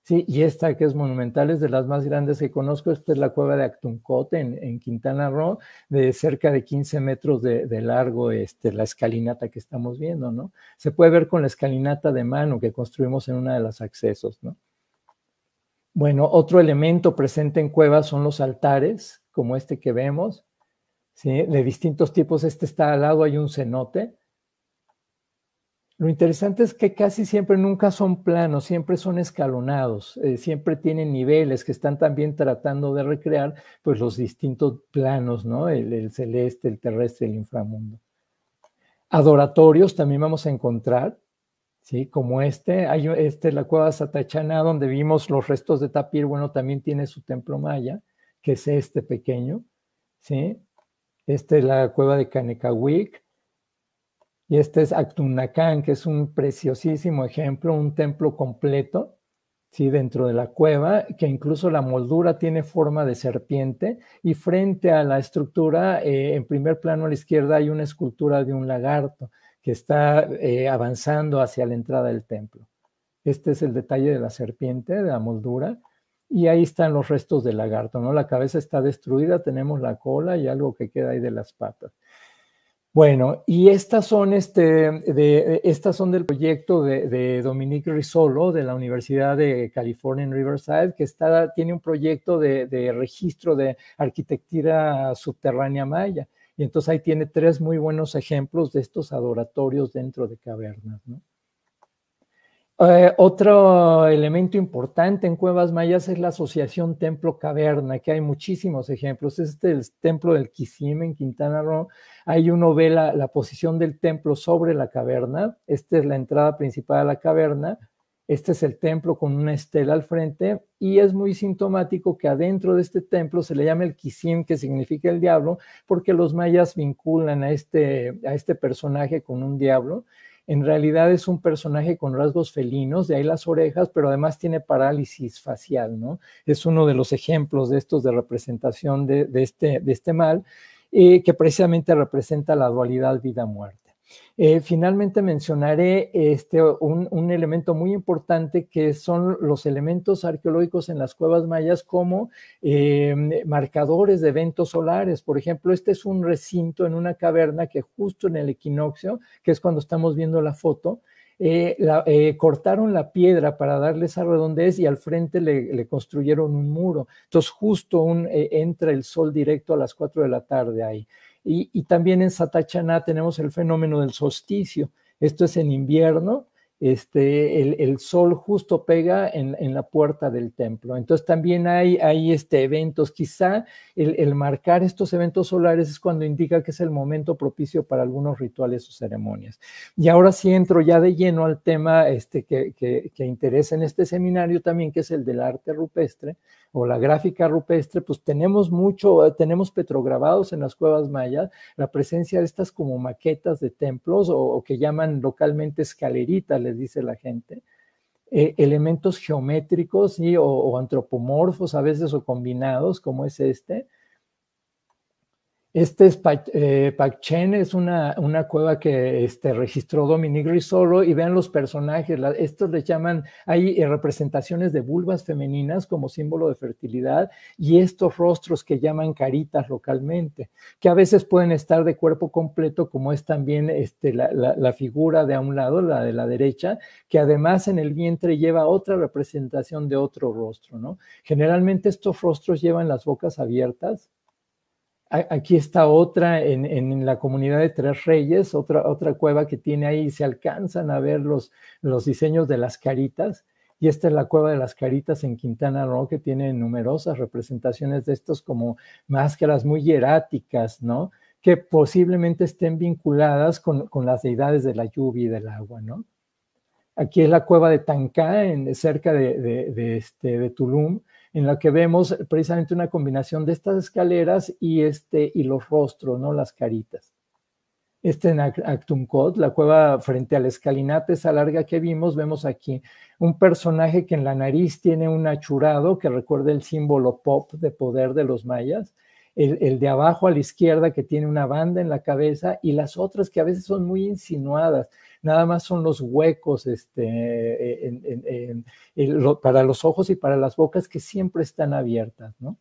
Sí, y esta que es monumental, es de las más grandes que conozco. Esta es la cueva de Actuncote en, en Quintana Roo, de cerca de 15 metros de, largo, este, la escalinata que estamos viendo, ¿no? Se puede ver con la escalinata de mano que construimos en una de los accesos, ¿no? Bueno, otro elemento presente en cuevas son los altares, como este que vemos, ¿sí? De distintos tipos. Este está al lado, hay un cenote, lo interesante es que casi siempre nunca son planos, siempre son escalonados, eh, siempre tienen niveles que están también tratando de recrear pues los distintos planos, ¿no? El, celeste, el terrestre, el inframundo. Adoratorios también vamos a encontrar, ¿sí? Como este, hay este, la cueva Satachana, donde vimos los restos de Tapir, bueno, también tiene su templo maya, que es este pequeño, ¿sí? Esta es la cueva de Canecahuic, y este es Actunacán, que es un preciosísimo ejemplo, un templo completo, ¿sí? dentro de la cueva, que incluso la moldura tiene forma de serpiente. Y frente a la estructura, eh, en primer plano a la izquierda, hay una escultura de un lagarto que está eh, avanzando hacia la entrada del templo. Este es el detalle de la serpiente, de la moldura, y ahí están los restos del lagarto, ¿no? La cabeza está destruida, tenemos la cola y algo que queda ahí de las patas. Bueno, y estas son, este, de, estas son del proyecto de, de, Dominique Risolo de la Universidad de California en Riverside, que está, tiene un proyecto de, de registro de arquitectura subterránea maya. Y entonces ahí tiene tres muy buenos ejemplos de estos adoratorios dentro de cavernas. ¿no? Eh, otro elemento importante en cuevas mayas es la asociación templo-caverna, que hay muchísimos ejemplos. Este es el templo del Quisim en Quintana Roo. Ahí uno ve la, posición del templo sobre la caverna. Esta es la entrada principal a la caverna. Este es el templo con una estela al frente. Y es muy sintomático que adentro de este templo se le llama el kisim que significa el diablo, porque los mayas vinculan a este, a este personaje con un diablo. En realidad es un personaje con rasgos felinos, de ahí las orejas, pero además tiene parálisis facial, ¿no? Es uno de los ejemplos de estos de representación de, este, este, mal, eh, que precisamente representa la dualidad vida-muerte. Eh, finalmente mencionaré este, un, elemento muy importante que son los elementos arqueológicos en las cuevas mayas como eh, marcadores de eventos solares. Por ejemplo, este es un recinto en una caverna que justo en el equinoccio, que es cuando estamos viendo la foto, eh, la, cortaron la piedra para darle esa redondez y al frente le, construyeron un muro. Entonces justo un, entra el sol directo a las 4 de la tarde ahí. Y, también en Satachana tenemos el fenómeno del solsticio. Esto es en invierno, este, el, sol justo pega en, la puerta del templo. Entonces también hay, hay este, eventos. Quizá el, marcar estos eventos solares es cuando indica que es el momento propicio para algunos rituales o ceremonias. Y ahora sí entro ya de lleno al tema este, que, que, que interesa en este seminario también, que es el del arte rupestre o la gráfica rupestre, pues tenemos mucho, eh, tenemos petrograbados en las cuevas mayas la presencia de estas como maquetas de templos o, que llaman localmente escaleritas, les dice la gente. E, elementos geométricos o, antropomorfos a veces o combinados como es este, este es eh, es una, una, cueva que este, registró Dominique Rizolo. y vean los personajes, estos les llaman, hay eh, representaciones de vulvas femeninas como símbolo de fertilidad y estos rostros que llaman caritas localmente, que a veces pueden estar de cuerpo completo como es también este, la, la, la figura de a un lado, la de la derecha, que además en el vientre lleva otra representación de otro rostro, ¿no? Generalmente estos rostros llevan las bocas abiertas Aquí está otra en, la comunidad de Tres Reyes, otra, otra cueva que tiene ahí, se alcanzan a ver los, los diseños de las caritas. Y esta es la cueva de las caritas en Quintana Roo, que tiene numerosas representaciones de estos como máscaras muy hieráticas, ¿no? Que posiblemente estén vinculadas con, las deidades de la lluvia y del agua, ¿no? Aquí es la cueva de Tancá, en, cerca de, de, este, de Tulum, en la que vemos precisamente una combinación de estas escaleras y, este, y los rostros, ¿no? Las caritas. Este en Actuncot, la cueva frente a la escalinata esa larga que vimos, vemos aquí un personaje que en la nariz tiene un achurado que recuerda el símbolo pop de poder de los mayas, el, el, de abajo a la izquierda que tiene una banda en la cabeza y las otras que a veces son muy insinuadas nada más son los huecos este, eh, para los ojos y para las bocas que siempre están abiertas, ¿no?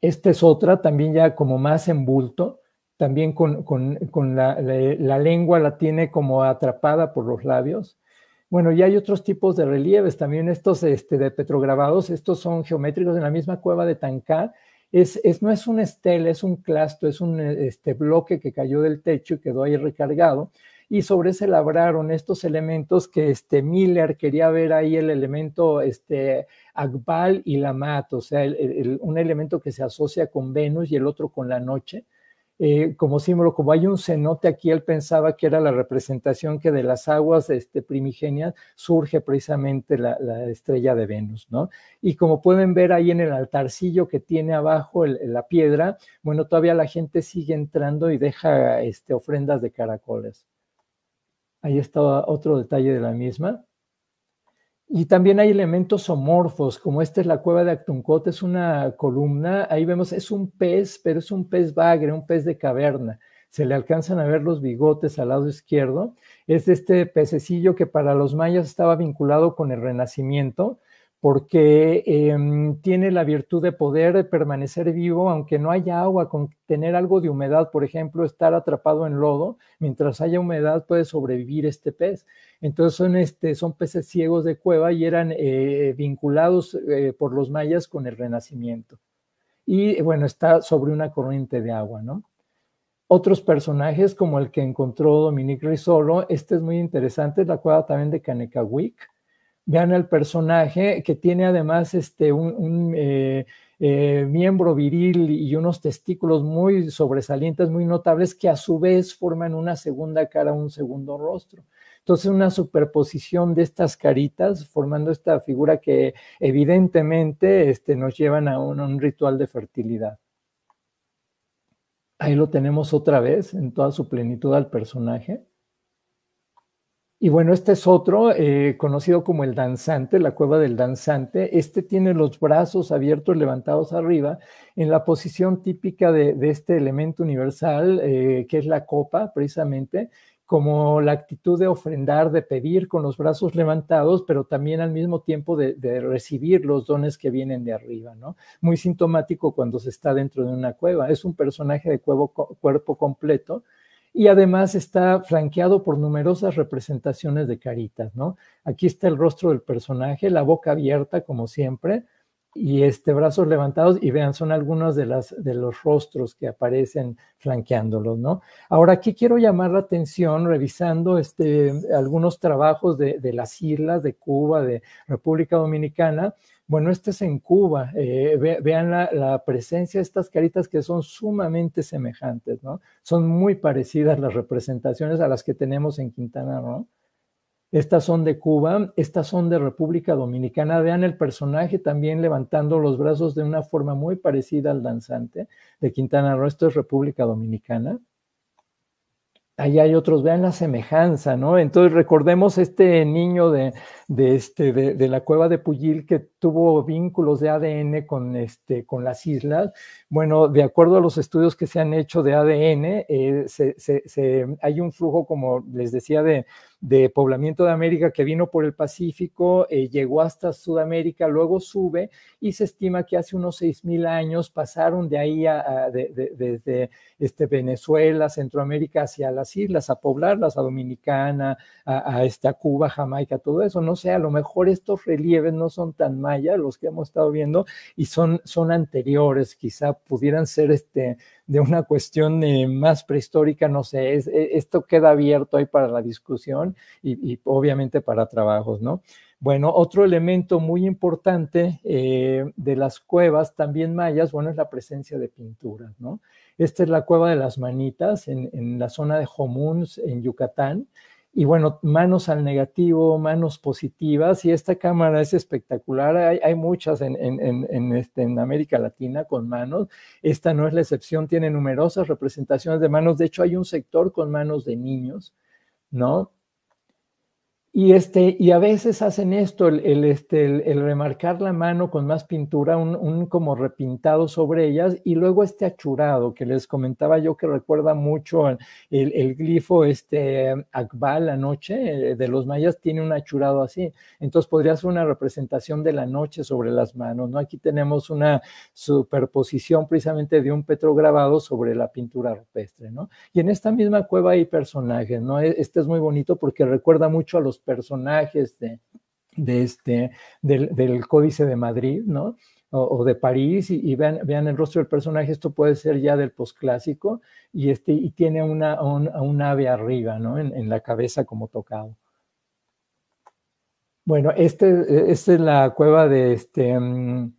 Esta es otra, también ya como más en bulto, también con, la, lengua la tiene como atrapada por los labios. Bueno, y hay otros tipos de relieves, también estos este, de petrograbados, estos son geométricos en la misma cueva de Tancar. no es un estela, es un clasto, es un este, bloque que cayó del techo y quedó ahí recargado y sobre ese labraron estos elementos que este Miller quería ver ahí el elemento este Akbal y Lamat, o sea, un elemento que se asocia con Venus y el otro con la noche. Eh, como símbolo, como hay un cenote aquí, él pensaba que era la representación que de las aguas este, primigenias surge precisamente la, estrella de Venus, ¿no? Y como pueden ver ahí en el altarcillo que tiene abajo la piedra, bueno, todavía la gente sigue entrando y deja este, ofrendas de caracoles. Ahí estaba otro detalle de la misma. Y también hay elementos homorfos, como esta es la cueva de Actuncote, es una columna, ahí vemos, es un pez, pero es un pez bagre, un pez de caverna. Se le alcanzan a ver los bigotes al lado izquierdo. Es este pececillo que para los mayas estaba vinculado con el renacimiento, porque em, tiene la virtud de poder permanecer vivo aunque no haya agua, con tener algo de humedad, por ejemplo, estar atrapado en lodo, mientras haya humedad puede sobrevivir este pez. Entonces son, este, son peces ciegos de cueva y eran eh, vinculados eh, por los mayas con el Renacimiento. Y bueno, está sobre una corriente de agua, ¿no? Otros personajes como el que encontró Dominique Risolo, este es muy interesante, es la cueva también de Canecahuic, vean al personaje que tiene además este, un, eh, eh, miembro viril y unos testículos muy sobresalientes, muy notables, que a su vez forman una segunda cara, un segundo rostro. Entonces, una superposición de estas caritas formando esta figura que evidentemente este, nos llevan a un, a un ritual de fertilidad. Ahí lo tenemos otra vez en toda su plenitud al personaje. Y bueno, este es otro, eh, conocido como el danzante, la cueva del danzante. Este tiene los brazos abiertos, levantados arriba, en la posición típica de, este elemento universal, eh, que es la copa, precisamente, como la actitud de ofrendar, de pedir con los brazos levantados, pero también al mismo tiempo de, recibir los dones que vienen de arriba, ¿no? Muy sintomático cuando se está dentro de una cueva. Es un personaje de cuerpo completo y además está flanqueado por numerosas representaciones de caritas, ¿no? Aquí está el rostro del personaje, la boca abierta como siempre y este brazos levantados y vean son algunos de las de los rostros que aparecen flanqueándolos, ¿no? Ahora aquí quiero llamar la atención revisando este, algunos trabajos de las islas de Cuba, de República Dominicana bueno, este es en Cuba. Eh, vean la, presencia de estas caritas que son sumamente semejantes, ¿no? Son muy parecidas las representaciones a las que tenemos en Quintana Roo. Estas son de Cuba, estas son de República Dominicana. Vean el personaje también levantando los brazos de una forma muy parecida al danzante de Quintana Roo. Esto es República Dominicana. Ahí hay otros, vean la semejanza, ¿no? Entonces recordemos este niño de, de este, de, la cueva de Puyil que tuvo vínculos de ADN con, este, con las islas. Bueno, de acuerdo a los estudios que se han hecho de ADN, eh, hay un flujo, como les decía, de, de poblamiento de América que vino por el Pacífico, eh, llegó hasta Sudamérica, luego sube y se estima que hace unos 6.000 años pasaron de ahí, a, de, desde este, Venezuela, Centroamérica, hacia las islas, a poblarlas, a Dominicana, a, esta Cuba, Jamaica, todo eso. No sé, a lo mejor estos relieves no son tan mayas los que hemos estado viendo y son, son anteriores, quizá pudieran ser este, de una cuestión eh, más prehistórica, no sé, e, esto queda abierto ahí para la discusión y, obviamente para trabajos, ¿no? Bueno, otro elemento muy importante eh, de las cuevas, también mayas, bueno, es la presencia de pinturas, ¿no? Esta es la cueva de las manitas en, en la zona de Homuns, en Yucatán y bueno, manos al negativo, manos positivas, y esta cámara es espectacular, hay, muchas en, este, en, América Latina con manos, esta no es la excepción, tiene numerosas representaciones de manos, de hecho hay un sector con manos de niños, ¿no? Y, este, y a veces hacen esto, el, el, este, el, remarcar la mano con más pintura, un, como repintado sobre ellas, y luego este achurado que les comentaba yo que recuerda mucho el, glifo este, em, Akbal, la noche eh, de los mayas, tiene un achurado así. Entonces podría ser una representación de la noche sobre las manos, ¿no? Aquí tenemos una superposición precisamente de un petrograbado sobre la pintura rupestre, ¿no? Y en esta misma cueva hay personajes, ¿no? E, este es muy bonito porque recuerda mucho a los personajes de, este, del, Códice de Madrid, ¿no? O, de París, y, vean, vean el rostro del personaje, esto puede ser ya del posclásico, y, este, y tiene una, un, ave arriba, ¿no? En, la cabeza como tocado. Bueno, este, esta es la cueva de este. Mm,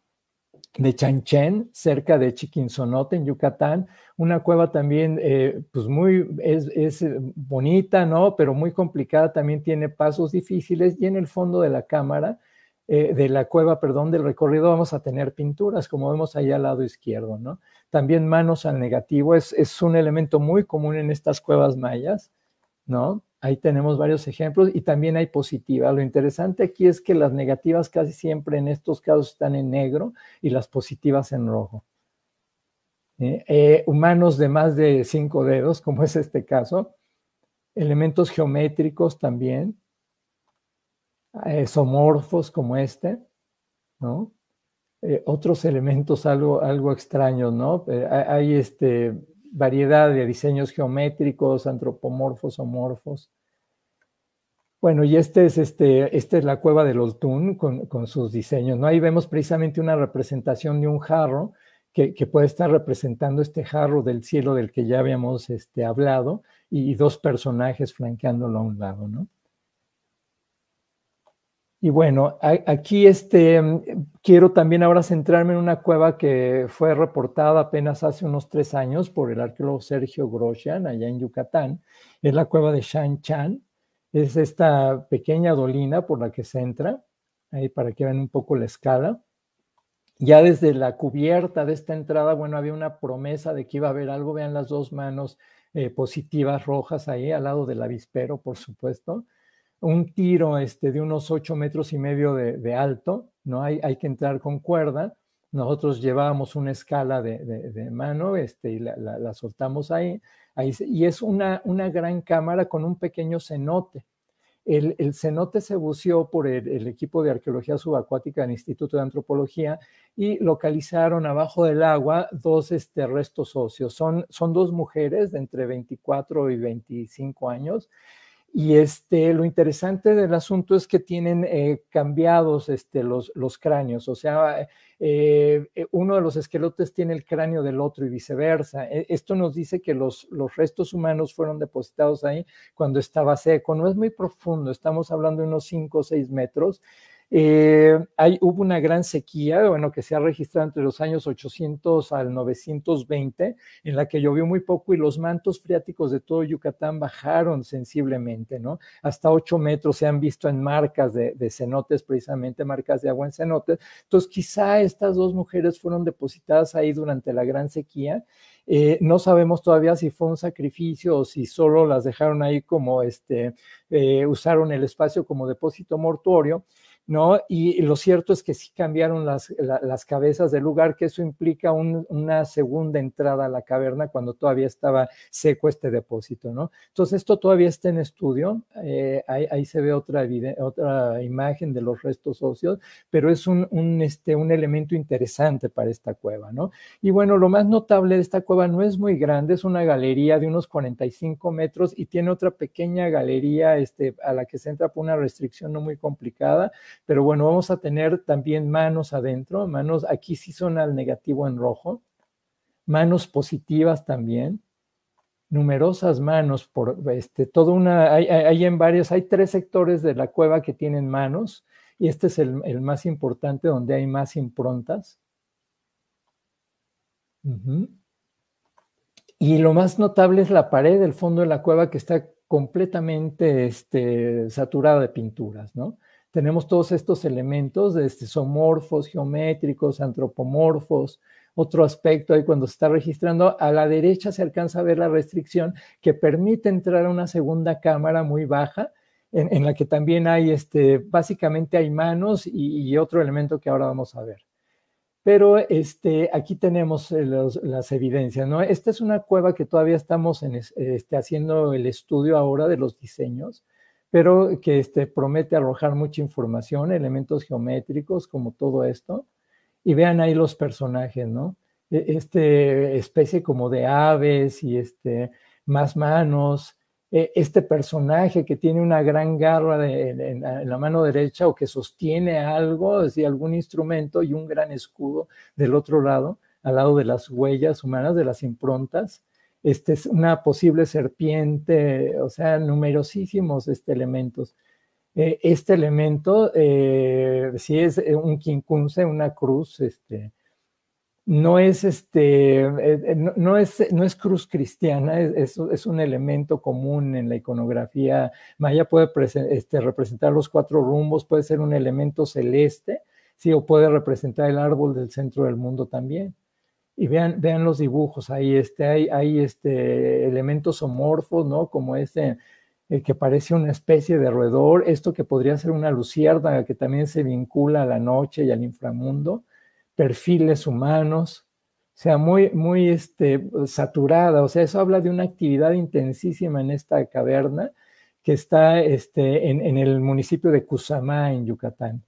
de Chanchen, cerca de Chiquinsonote, en Yucatán, una cueva también, eh, pues muy, es, eh, bonita, ¿no? Pero muy complicada, también tiene pasos difíciles y en el fondo de la cámara, eh, de la cueva, perdón, del recorrido vamos a tener pinturas, como vemos ahí al lado izquierdo, ¿no? También manos al negativo, es, es un elemento muy común en estas cuevas mayas, ¿no? ahí tenemos varios ejemplos y también hay positivas. Lo interesante aquí es que las negativas casi siempre en estos casos están en negro y las positivas en rojo. ¿Eh? Eh, humanos de más de cinco dedos, como es este caso, elementos geométricos también, somorfos eh, como este, otros elementos algo, algo extraños, ¿no? hay este, variedad de diseños geométricos, antropomorfos, somorfos. Bueno, y este es este, esta es la cueva de los con, con, sus diseños, ¿no? Ahí vemos precisamente una representación de un jarro que, puede estar representando este jarro del cielo del que ya habíamos este, hablado y, dos personajes flanqueándolo a un lado, ¿no? Y bueno, aquí este, quiero también ahora centrarme en una cueva que fue reportada apenas hace unos tres años por el arqueólogo Sergio Grosian allá en Yucatán. Es la cueva de Shan Chan, es esta pequeña dolina por la que se entra, ahí para que vean un poco la escala. Ya desde la cubierta de esta entrada, bueno, había una promesa de que iba a haber algo, vean las dos manos eh, positivas rojas ahí al lado del avispero, por supuesto. Un tiro este, de unos ocho metros y medio de, alto, ¿no? Hay, hay que entrar con cuerda. Nosotros llevábamos una escala de, de, mano este, y la, la, la soltamos ahí y es una, una, gran cámara con un pequeño cenote. El, cenote se buceó por el, equipo de arqueología subacuática del Instituto de Antropología y localizaron abajo del agua dos este, restos óseos. Son, son dos mujeres de entre 24 y 25 años y este, lo interesante del asunto es que tienen eh, cambiados este, los, los, cráneos, o sea, eh, eh, eh, uno de los esqueletos tiene el cráneo del otro y viceversa. E, esto nos dice que los, los, restos humanos fueron depositados ahí cuando estaba seco. No es muy profundo, estamos hablando de unos 5 o 6 metros. Eh, hubo una gran sequía, bueno, que se ha registrado entre los años 800 al 920, en la que llovió muy poco y los mantos freáticos de todo Yucatán bajaron sensiblemente, ¿no? Hasta 8 metros se han visto en marcas de, cenotes, precisamente marcas de agua en cenotes. Entonces, quizá estas dos mujeres fueron depositadas ahí durante la gran sequía. Eh, no sabemos todavía si fue un sacrificio o si solo las dejaron ahí como este, eh, usaron el espacio como depósito mortuorio. ¿no? Y lo cierto es que sí cambiaron las, las cabezas del lugar, que eso implica una segunda entrada a la caverna cuando todavía estaba seco este depósito, ¿no? Entonces esto todavía está en estudio, eh, ahí, se ve otra, otra imagen de los restos óseos, pero es un, un, este, un elemento interesante para esta cueva, ¿no? Y bueno, lo más notable de esta cueva no es muy grande, es una galería de unos 45 metros y tiene otra pequeña galería este, a la que se entra por una restricción no muy complicada, pero bueno, vamos a tener también manos adentro, manos, aquí sí son al negativo en rojo, manos positivas también, numerosas manos por este, todo una, hay, en varios, hay tres sectores de la cueva que tienen manos y este es el, más importante donde hay más improntas. Y lo más notable es la pared del fondo de la cueva que está completamente este, saturada de pinturas, ¿no? tenemos todos estos elementos, este somorfos, geométricos, antropomorfos, otro aspecto ahí cuando se está registrando, a la derecha se alcanza a ver la restricción que permite entrar a una segunda cámara muy baja, en, la que también hay, este, básicamente hay manos y, otro elemento que ahora vamos a ver. Pero este, aquí tenemos eh, las evidencias, ¿no? Esta es una cueva que todavía estamos este, haciendo el estudio ahora de los diseños pero que este, promete arrojar mucha información, elementos geométricos como todo esto. Y vean ahí los personajes, ¿no? E, este especie como de aves y este, más manos, e, este personaje que tiene una gran garra en, la mano derecha o que sostiene algo, es algún instrumento y un gran escudo del otro lado, al lado de las huellas humanas, de las improntas este, una posible serpiente, o sea, numerosísimos este, elementos. Eh, este elemento, eh, si es eh, un quincunce, una cruz, este, no es, este, no, es, cruz cristiana, es, es, un elemento común en la iconografía maya, puede este, representar los cuatro rumbos, puede ser un elemento celeste, sí, o puede representar el árbol del centro del mundo también y vean, vean los dibujos, ahí este, hay, hay este, elementos homorfos, ¿no? Como este que parece una especie de roedor, esto que podría ser una luciérnaga que también se vincula a la noche y al inframundo, perfiles humanos, o sea, muy, muy este, saturada, o sea, eso habla de una actividad intensísima en esta caverna que está este, en, en el municipio de Cusamá, en Yucatán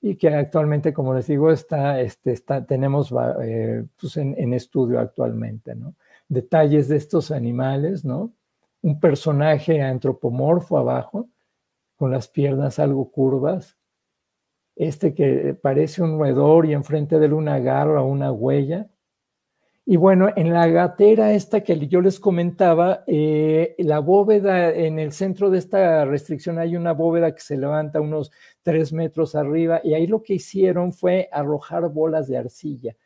y que actualmente, como les digo, está, este, está, tenemos eh, pues, en, estudio actualmente, ¿no? Detalles de estos animales, ¿no? Un personaje antropomorfo abajo, con las piernas algo curvas, este que parece un roedor y enfrente de él una garra o una huella, y bueno, en la gatera esta que yo les comentaba, eh, la bóveda, en el centro de esta restricción hay una bóveda que se levanta unos tres metros arriba y ahí lo que hicieron fue arrojar bolas de arcilla.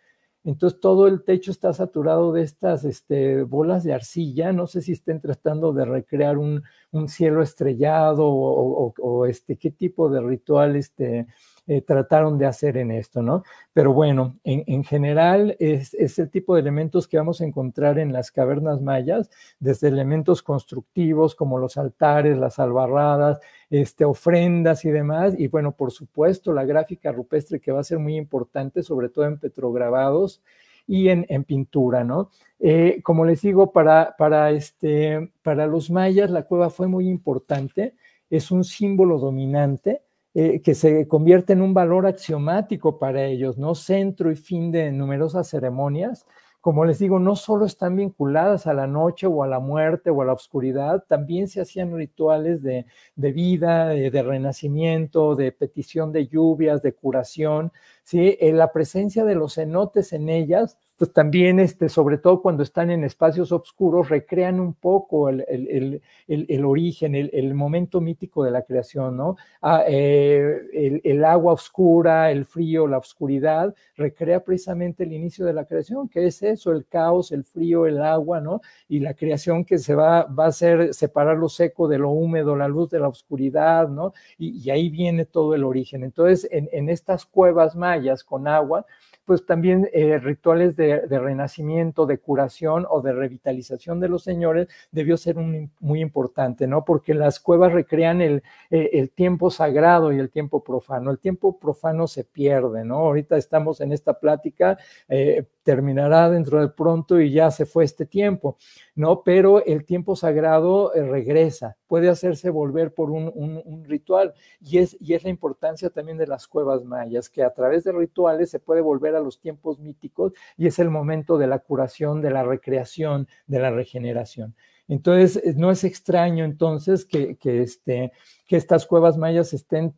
Entonces todo el techo está saturado de estas este, bolas de arcilla. No sé si estén tratando de recrear un, cielo estrellado o, o, este, qué tipo de ritual este, eh, trataron de hacer en esto, ¿no? Pero bueno, en, general es, el tipo de elementos que vamos a encontrar en las cavernas mayas, desde elementos constructivos como los altares, las albarradas, este, ofrendas y demás, y bueno, por supuesto, la gráfica rupestre que va a ser muy importante, sobre todo en petrograbados y en, pintura, ¿no? Eh, como les digo, para, para, este, para los mayas la cueva fue muy importante, es un símbolo dominante, eh, que se convierte en un valor axiomático para ellos, ¿no? Centro y fin de numerosas ceremonias. Como les digo, no solo están vinculadas a la noche o a la muerte o a la oscuridad, también se hacían rituales de, vida, de, renacimiento, de petición de lluvias, de curación, ¿sí? Eh, la presencia de los cenotes en ellas pues, también, este, sobre todo cuando están en espacios oscuros, recrean un poco el, el, origen, el, momento mítico de la creación, ¿no? Ah, eh, el, agua oscura, el frío, la oscuridad, recrea precisamente el inicio de la creación, que es eso, el caos, el frío, el agua, ¿no? Y la creación que se va, va a ser separar lo seco de lo húmedo, la luz de la oscuridad, ¿no? Y, y ahí viene todo el origen. Entonces, en, en estas cuevas mayas con agua, pues también eh, rituales de, renacimiento, de curación o de revitalización de los señores debió ser muy importante, ¿no? Porque las cuevas recrean e, el, tiempo sagrado y el tiempo profano. El tiempo profano se pierde, ¿no? Ahorita estamos en esta plática, eh, terminará dentro de pronto y ya se fue este tiempo, ¿no? Pero el tiempo sagrado eh, regresa, puede hacerse volver por un, un, ritual y es, y es la importancia también de las cuevas mayas, que a través de rituales se puede volver a los tiempos míticos y es el momento de la curación, de la recreación, de la regeneración. Entonces, eh, no es extraño entonces que, que, este, que estas cuevas mayas estén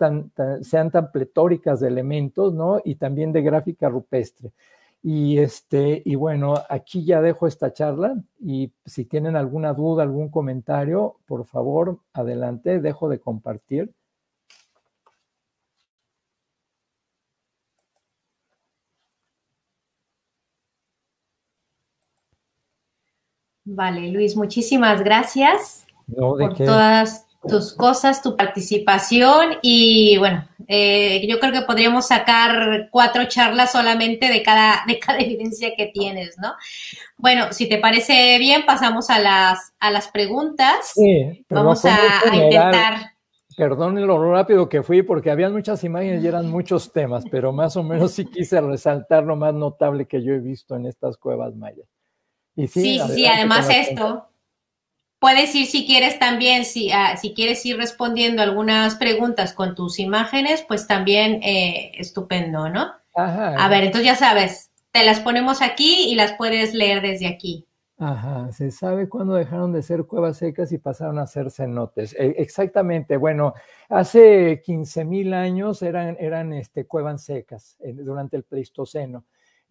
sean tan pletóricas de elementos, ¿no? Y también de gráfica rupestre. Y, este, y bueno, aquí ya dejo esta charla y si tienen alguna duda, algún comentario, por favor, adelante, dejo de compartir. Vale, Luis, muchísimas gracias por todas tus cosas, tu participación y bueno, eh, yo creo que podríamos sacar cuatro charlas solamente de cada, de cada evidencia que tienes, ¿no? Bueno, si te parece bien, pasamos a las, a las preguntas. Sí, Vamos a, intentar. Perdón lo rápido que fui porque había muchas imágenes y eran muchos temas, pero más o menos sí quise resaltar lo más notable que yo he visto en estas cuevas mayas. sí, sí, además esto. Puedes ir si quieres también, si, ah, si quieres ir respondiendo algunas preguntas con tus imágenes, pues también eh, estupendo, ¿no? Ajá. A ver, entonces ya sabes, te las ponemos aquí y las puedes leer desde aquí. Ajá, se sabe cuándo dejaron de ser cuevas secas y pasaron a ser cenotes. E, exactamente, bueno, hace mil años eran, eran este, cuevas secas durante el Pleistoceno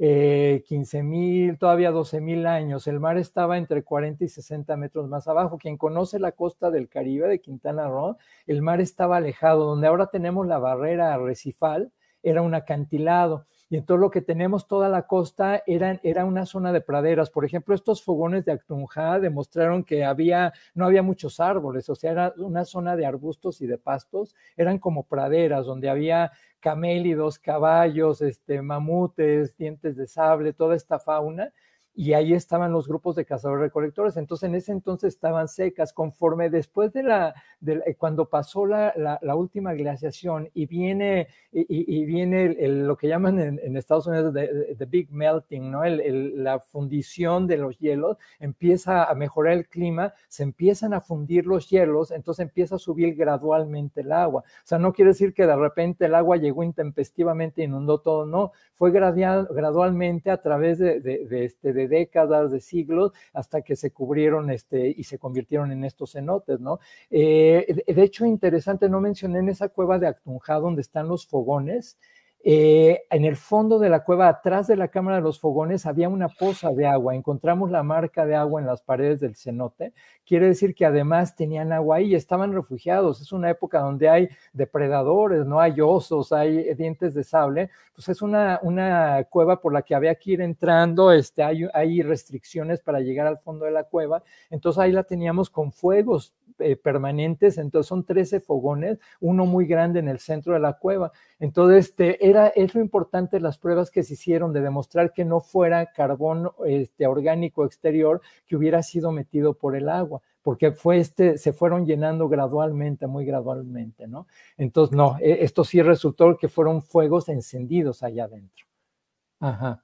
eh, mil, todavía mil años. El mar estaba entre 40 y 60 metros más abajo. Quien conoce la costa del Caribe, de Quintana Roo, el mar estaba alejado. Donde ahora tenemos la barrera arrecifal, era un acantilado. Y entonces lo que tenemos toda la costa era, una zona de praderas. Por ejemplo, estos fogones de Actunjá demostraron que había, no había muchos árboles, o sea, era una zona de arbustos y de pastos, eran como praderas donde había camélidos, caballos, este, mamutes, dientes de sable, toda esta fauna y ahí estaban los grupos de cazadores recolectores. Entonces, en ese entonces estaban secas. Conforme después de la, eh, cuando pasó la, la, última glaciación y viene, y, viene lo que llaman en, Estados Unidos the, big melting, ¿no? El, la fundición de los hielos, empieza a mejorar el clima, se empiezan a fundir los hielos, entonces empieza a subir gradualmente el agua. O sea, no quiere decir que de repente el agua llegó intempestivamente, inundó todo, no, fue gradual, gradualmente a través de, de este, de décadas, de siglos, hasta que se cubrieron este, y se convirtieron en estos cenotes, ¿no? Eh, de hecho, interesante, no mencioné en esa cueva de Actunja donde están los fogones, eh, en el fondo de la cueva, atrás de la cámara de los fogones, había una poza de agua. Encontramos la marca de agua en las paredes del cenote. Quiere decir que además tenían agua ahí y estaban refugiados. Es una época donde hay depredadores, no hay osos, hay dientes de sable. Pues es una, una cueva por la que había que ir entrando. Este, hay, hay restricciones para llegar al fondo de la cueva. Entonces ahí la teníamos con fuegos eh, permanentes. Entonces son 13 fogones, uno muy grande en el centro de la cueva. Entonces, este era, es lo importante las pruebas que se hicieron de demostrar que no fuera carbón este, orgánico exterior que hubiera sido metido por el agua, porque fue este, se fueron llenando gradualmente, muy gradualmente, ¿no? Entonces, no, e, esto sí resultó que fueron fuegos encendidos allá adentro. Ajá.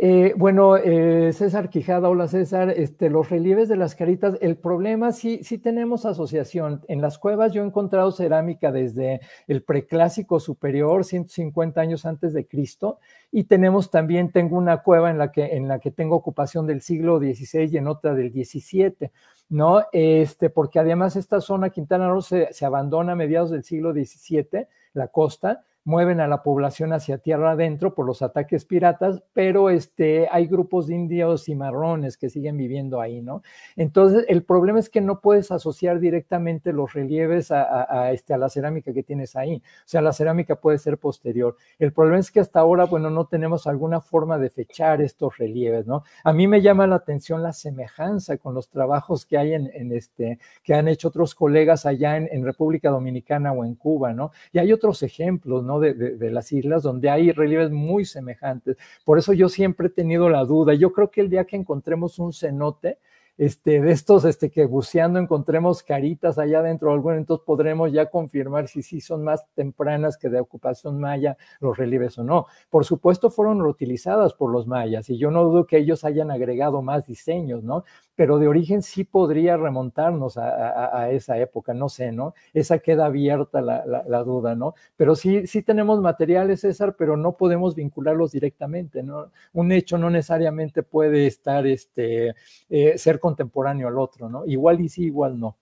Eh, bueno, eh, César Quijada, hola César, este, los relieves de las caritas, el problema sí, sí tenemos asociación. En las cuevas yo he encontrado cerámica desde el preclásico superior, 150 años antes de Cristo, y tenemos también, tengo una cueva en la que, en la que tengo ocupación del siglo XVI y en otra del XVII. ¿no? Este, porque además esta zona Quintana Roo se, se abandona a mediados del siglo XVII, la costa, mueven a la población hacia tierra adentro por los ataques piratas, pero este, hay grupos de indios y marrones que siguen viviendo ahí, ¿no? Entonces, el problema es que no puedes asociar directamente los relieves a, este, a la cerámica que tienes ahí. O sea, la cerámica puede ser posterior. El problema es que hasta ahora, bueno, no tenemos alguna forma de fechar estos relieves, ¿no? A mí me llama la atención la semejanza con los trabajos que hay en, este, que han hecho otros colegas allá en República Dominicana o en Cuba, ¿no? Y hay otros ejemplos, ¿no? De, las islas, donde hay relieves muy semejantes. Por eso yo siempre he tenido la duda. Yo creo que el día que encontremos un cenote, este, de estos este, que buceando encontremos caritas allá dentro, alguno, entonces podremos ya confirmar si sí son más tempranas que de ocupación maya los relieves o no. Por supuesto, fueron reutilizadas por los mayas y yo no dudo que ellos hayan agregado más diseños, ¿no? pero de origen sí podría remontarnos a, esa época, no sé, ¿no? Esa queda abierta la, duda, ¿no? Pero sí, sí tenemos materiales, César, pero no podemos vincularlos directamente, ¿no? Un hecho no necesariamente puede estar, este, eh, ser contemporáneo al otro, ¿no? Igual y sí, igual no.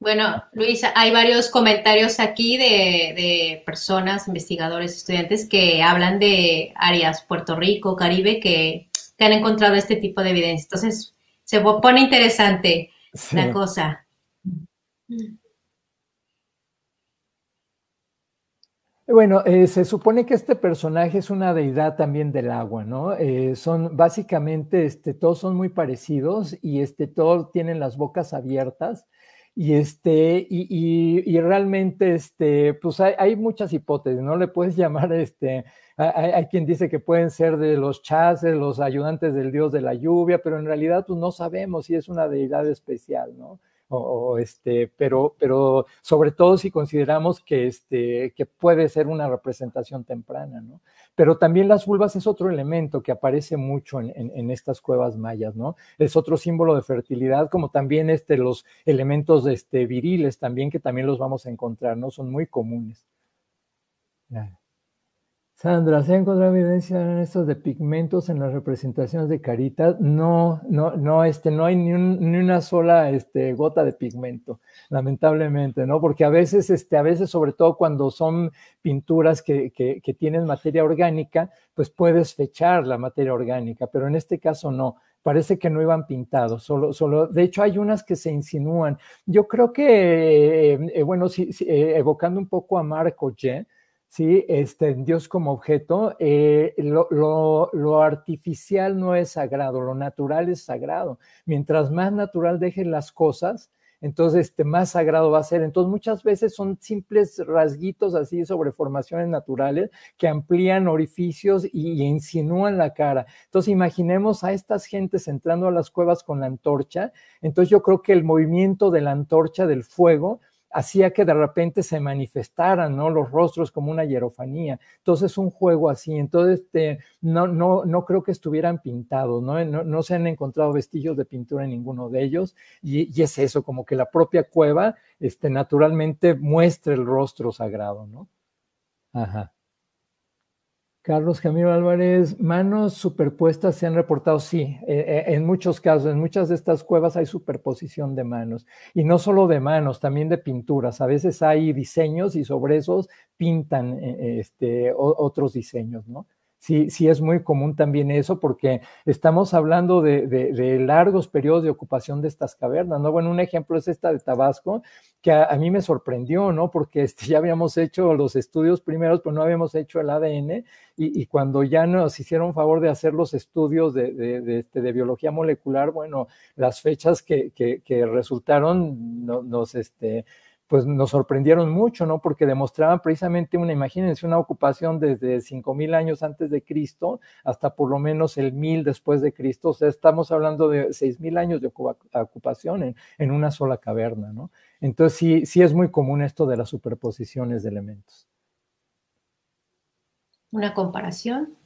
bueno, Luisa, hay varios comentarios aquí de, personas, investigadores, estudiantes que hablan de áreas Puerto Rico, Caribe, que, que, han encontrado este tipo de evidencia. Entonces, se pone interesante la cosa. Bueno, eh, se supone que este personaje es una deidad también del agua, ¿no? Eh, son básicamente, este, todos son muy parecidos y este, todos tienen las bocas abiertas y, este, y, y, realmente, este, pues hay, hay, muchas hipótesis, ¿no? Le puedes llamar, este, hay, quien dice que pueden ser de los chases, los ayudantes del dios de la lluvia, pero en realidad pues no sabemos si es una deidad especial, ¿no? O, o este, pero, pero sobre todo si consideramos que, este, que puede ser una representación temprana, ¿no? Pero también las vulvas es otro elemento que aparece mucho en, estas cuevas mayas, ¿no? Es otro símbolo de fertilidad, como también este, los elementos este, viriles también, que también los vamos a encontrar, ¿no? Son muy comunes. Sandra, ¿se ha encontrado evidencia en estos de pigmentos en las representaciones de caritas? No, no, no, este, no hay ni, ni una sola este, gota de pigmento, lamentablemente, ¿no? Porque a veces, este, a veces, sobre todo cuando son pinturas que, que, tienen materia orgánica, pues puedes fechar la materia orgánica, pero en este caso no parece que no iban pintados, solo, solo, de hecho hay unas que se insinúan. Yo creo que, eh, eh, bueno, si, eh, evocando un poco a Marco Yeh, ¿sí? Este, Dios como objeto, eh, lo, artificial no es sagrado, lo natural es sagrado. Mientras más natural dejen las cosas, entonces este, más sagrado va a ser. Entonces muchas veces son simples rasguitos así sobre formaciones naturales que amplían orificios y, y, insinúan la cara. Entonces imaginemos a estas gentes entrando a las cuevas con la antorcha. Entonces yo creo que el movimiento de la antorcha del fuego hacía que de repente se manifestaran ¿no? los rostros como una hierofanía. Entonces, un juego así. Entonces, no, no, no creo que estuvieran pintados, ¿no? ¿no? se han encontrado vestigios de pintura en ninguno de ellos. Y, y, es eso, como que la propia cueva este, naturalmente muestra el rostro sagrado, ¿no? Ajá. Carlos Jamiro Álvarez, manos superpuestas se han reportado, sí, e, e, en muchos casos, en muchas de estas cuevas hay superposición de manos, y no solo de manos, también de pinturas, a veces hay diseños y sobre esos pintan e, este, otros diseños, ¿no? sí, sí es muy común también eso, porque estamos hablando de, largos periodos de ocupación de estas cavernas, ¿no? Bueno, un ejemplo es esta de Tabasco, que a, mí me sorprendió, ¿no? Porque este, ya habíamos hecho los estudios primeros, pero no habíamos hecho el ADN, y, cuando ya nos hicieron favor de hacer los estudios de, de este, biología molecular, bueno, las fechas que, que, resultaron nos, nos este, pues nos sorprendieron mucho, ¿no? Porque demostraban precisamente una, imagínense, una ocupación desde 5.000 años antes de Cristo hasta por lo menos el 1.000 después de Cristo. O sea, estamos hablando de 6.000 años de ocupación en, en, una sola caverna, ¿no? Entonces sí, sí es muy común esto de las superposiciones de elementos. Una comparación.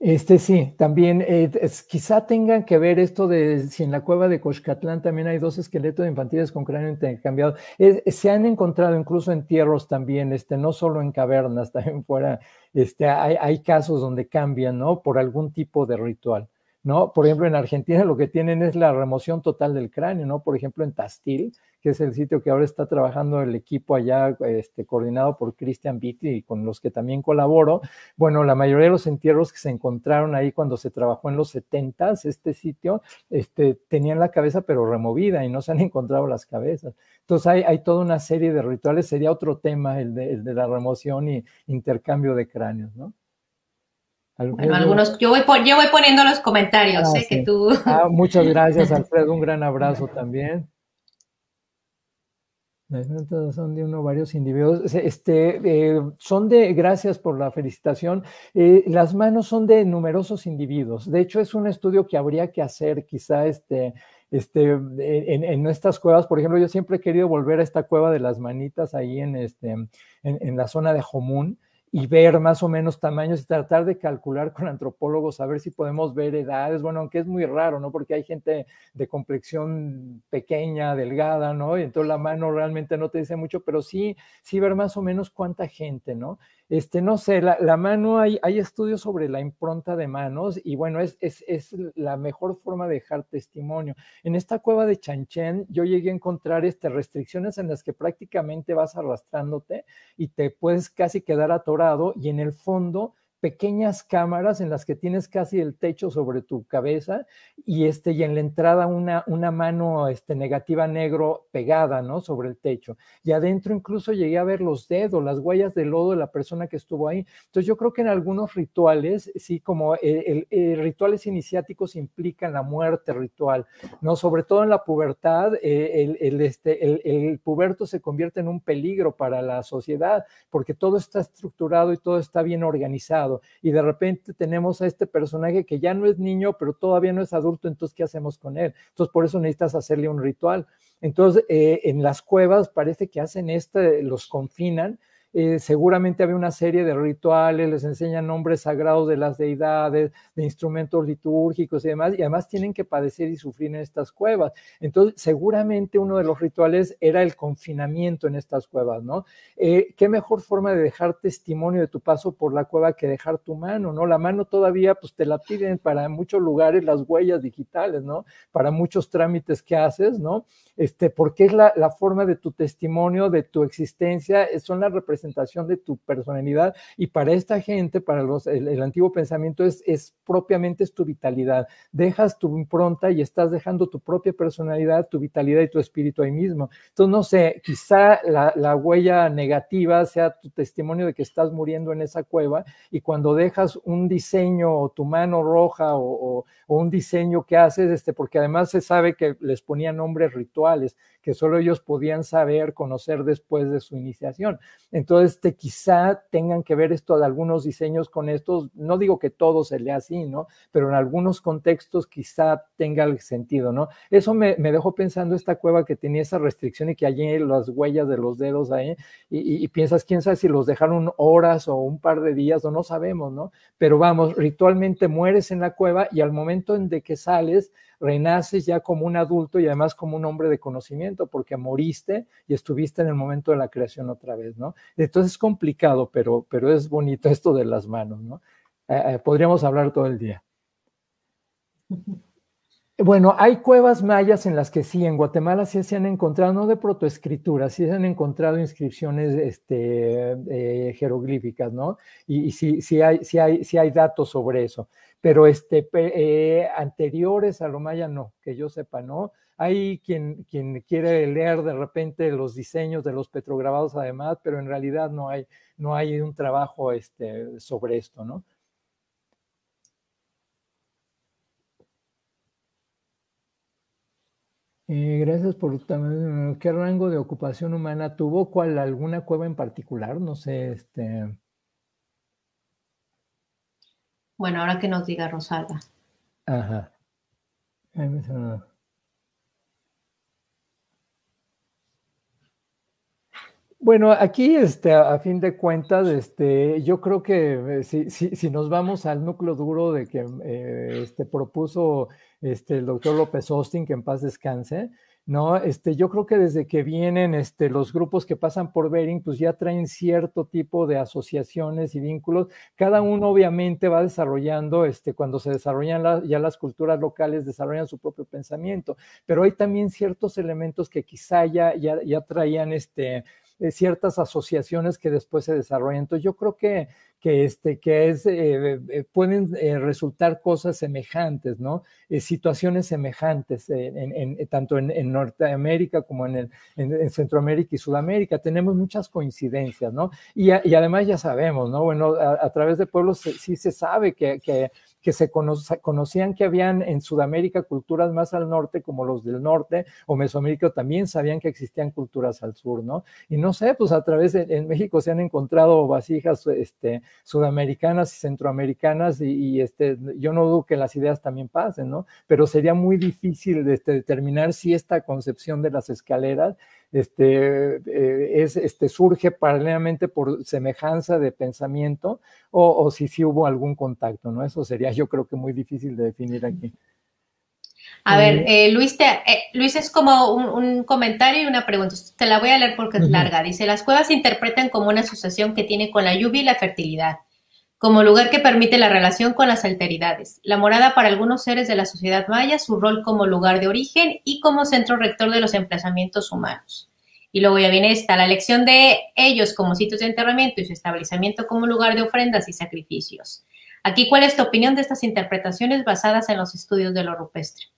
Este sí, también eh, quizá tengan que ver esto de si en la cueva de Coxcatlán también hay dos esqueletos infantiles con cráneo intercambiado. Eh, se han encontrado incluso entierros también, este, no solo en cavernas, también fuera, este, hay, hay casos donde cambian, ¿no? Por algún tipo de ritual, ¿no? Por ejemplo, en Argentina lo que tienen es la remoción total del cráneo, ¿no? Por ejemplo, en Tastil, que es el sitio que ahora está trabajando el equipo allá, este, coordinado por Christian Vitti y con los que también colaboro. Bueno, la mayoría de los entierros que se encontraron ahí cuando se trabajó en los setentas, este sitio, este, tenían la cabeza pero removida y no se han encontrado las cabezas. Entonces hay, toda una serie de rituales, sería otro tema el de, la remoción y intercambio de cráneos, ¿no? Bueno, algunos, yo voy, yo voy poniendo los comentarios, ah, que tú... Ah, muchas gracias, Alfredo. Un gran abrazo también. Son de uno varios individuos. Este, eh, son de, gracias por la felicitación, eh, las manos son de numerosos individuos. De hecho, es un estudio que habría que hacer quizá este, este, en, nuestras cuevas. Por ejemplo, yo siempre he querido volver a esta cueva de las manitas ahí en, este, en la zona de Jomún y ver más o menos tamaños y tratar de calcular con antropólogos a ver si podemos ver edades, bueno, aunque es muy raro, ¿no? Porque hay gente de complexión pequeña, delgada, ¿no? Y entonces la mano realmente no te dice mucho, pero sí, sí ver más o menos cuánta gente, ¿no? este, no sé, la, mano, hay, hay, estudios sobre la impronta de manos y bueno, es, es, la mejor forma de dejar testimonio. En esta cueva de Chanchen yo llegué a encontrar este, restricciones en las que prácticamente vas arrastrándote y te puedes casi quedar atorado y en el fondo pequeñas cámaras en las que tienes casi el techo sobre tu cabeza y, este, y en la entrada una, una mano este, negativa negro pegada ¿no? sobre el techo. Y adentro incluso llegué a ver los dedos, las huellas de lodo de la persona que estuvo ahí. Entonces yo creo que en algunos rituales, sí, como el, rituales iniciáticos implican la muerte ritual, ¿no? sobre todo en la pubertad, eh, el, el este, el puberto se convierte en un peligro para la sociedad porque todo está estructurado y todo está bien organizado. Y de repente tenemos a este personaje que ya no es niño, pero todavía no es adulto, entonces, ¿qué hacemos con él? Entonces, por eso necesitas hacerle un ritual. Entonces, eh, en las cuevas parece que hacen este, los confinan eh, seguramente había una serie de rituales, les enseñan nombres sagrados de las deidades, de instrumentos litúrgicos y demás, y además tienen que padecer y sufrir en estas cuevas. Entonces, seguramente uno de los rituales era el confinamiento en estas cuevas, ¿no? Eh, ¿Qué mejor forma de dejar testimonio de tu paso por la cueva que dejar tu mano, ¿no? La mano todavía, pues te la piden para muchos lugares las huellas digitales, ¿no? Para muchos trámites que haces, ¿no? Este, porque es la, la forma de tu testimonio, de tu existencia, eh, son las representaciones presentación de tu personalidad y para esta gente, para los, el, antiguo pensamiento es, es propiamente es tu vitalidad. Dejas tu impronta y estás dejando tu propia personalidad, tu vitalidad y tu espíritu ahí mismo. Entonces, no sé, quizá la, la huella negativa sea tu testimonio de que estás muriendo en esa cueva y cuando dejas un diseño o tu mano roja o, un diseño que haces, este, porque además se sabe que les ponían nombres rituales que solo ellos podían saber, conocer después de su iniciación. Entonces, entonces, te, quizá tengan que ver esto de algunos diseños con estos. No digo que todo se lea así, ¿no? Pero en algunos contextos quizá tenga el sentido, ¿no? Eso me, dejó pensando esta cueva que tenía esa restricción y que allí las huellas de los dedos ahí, y, piensas, quién sabe si los dejaron horas o un par de días o no sabemos, ¿no? Pero vamos, ritualmente mueres en la cueva y al momento en de que sales, renaces ya como un adulto y además como un hombre de conocimiento, porque moriste y estuviste en el momento de la creación otra vez, ¿no? Entonces es complicado, pero, pero es bonito esto de las manos, ¿no? Eh, eh, podríamos hablar todo el día. Bueno, hay cuevas mayas en las que sí, en Guatemala sí se han encontrado, no de protoescritura, sí se han encontrado inscripciones este, eh, jeroglíficas, ¿no? Y, y sí, hay, hay, sí hay datos sobre eso pero este, eh, anteriores a Lomaya no, que yo sepa, ¿no? Hay quien, quien quiere leer de repente los diseños de los petrograbados además, pero en realidad no hay, no hay un trabajo este, sobre esto, ¿no? Eh, gracias por también. ¿Qué rango de ocupación humana tuvo? ¿Cuál alguna cueva en particular? No sé, este. Bueno, ahora que nos diga Rosalba. Ajá. Bueno, aquí, este, a fin de cuentas, este, yo creo que eh, si, si, nos vamos al núcleo duro de que eh, este, propuso este, el doctor López Austin, que en paz descanse, ¿no? Este, yo creo que desde que vienen este, los grupos que pasan por Bering, pues ya traen cierto tipo de asociaciones y vínculos. Cada uno obviamente va desarrollando, este, cuando se desarrollan ya las culturas locales, desarrollan su propio pensamiento, pero hay también ciertos elementos que quizá ya, ya, ya traían este, eh, ciertas asociaciones que después se desarrollan. Entonces yo creo que que, este, que es, eh, eh, pueden eh, resultar cosas semejantes, ¿no? situaciones semejantes, tanto en, Norteamérica como el, en, Centroamérica y Sudamérica. Tenemos muchas coincidencias, ¿no? Y, además ya sabemos, ¿no? Bueno, a, través de pueblos sí se sabe que que se conocían que habían en Sudamérica culturas más al norte como los del norte o Mesoamérica también sabían que existían culturas al sur, ¿no? Y no sé, pues a través de, en México se han encontrado vasijas este, sudamericanas y centroamericanas y, este, yo no dudo que las ideas también pasen, ¿no? Pero sería muy difícil este, determinar si esta concepción de las escaleras este, eh, es, este, surge paralelamente por semejanza de pensamiento o, si hubo algún contacto, ¿no? Eso sería yo creo que muy difícil de definir aquí. A ver, eh, eh, Luis, Luis es como un, comentario y una pregunta. Te la voy a leer porque es larga. Dice, las cuevas se interpretan como una asociación que tiene con la lluvia y la fertilidad como lugar que permite la relación con las alteridades, la morada para algunos seres de la sociedad maya, su rol como lugar de origen y como centro rector de los emplazamientos humanos. Y luego ya viene esta, la elección de ellos como sitios de enterramiento y su establecimiento como lugar de ofrendas y sacrificios. Aquí, ¿cuál es tu opinión de estas interpretaciones basadas en los estudios de lo rupestre?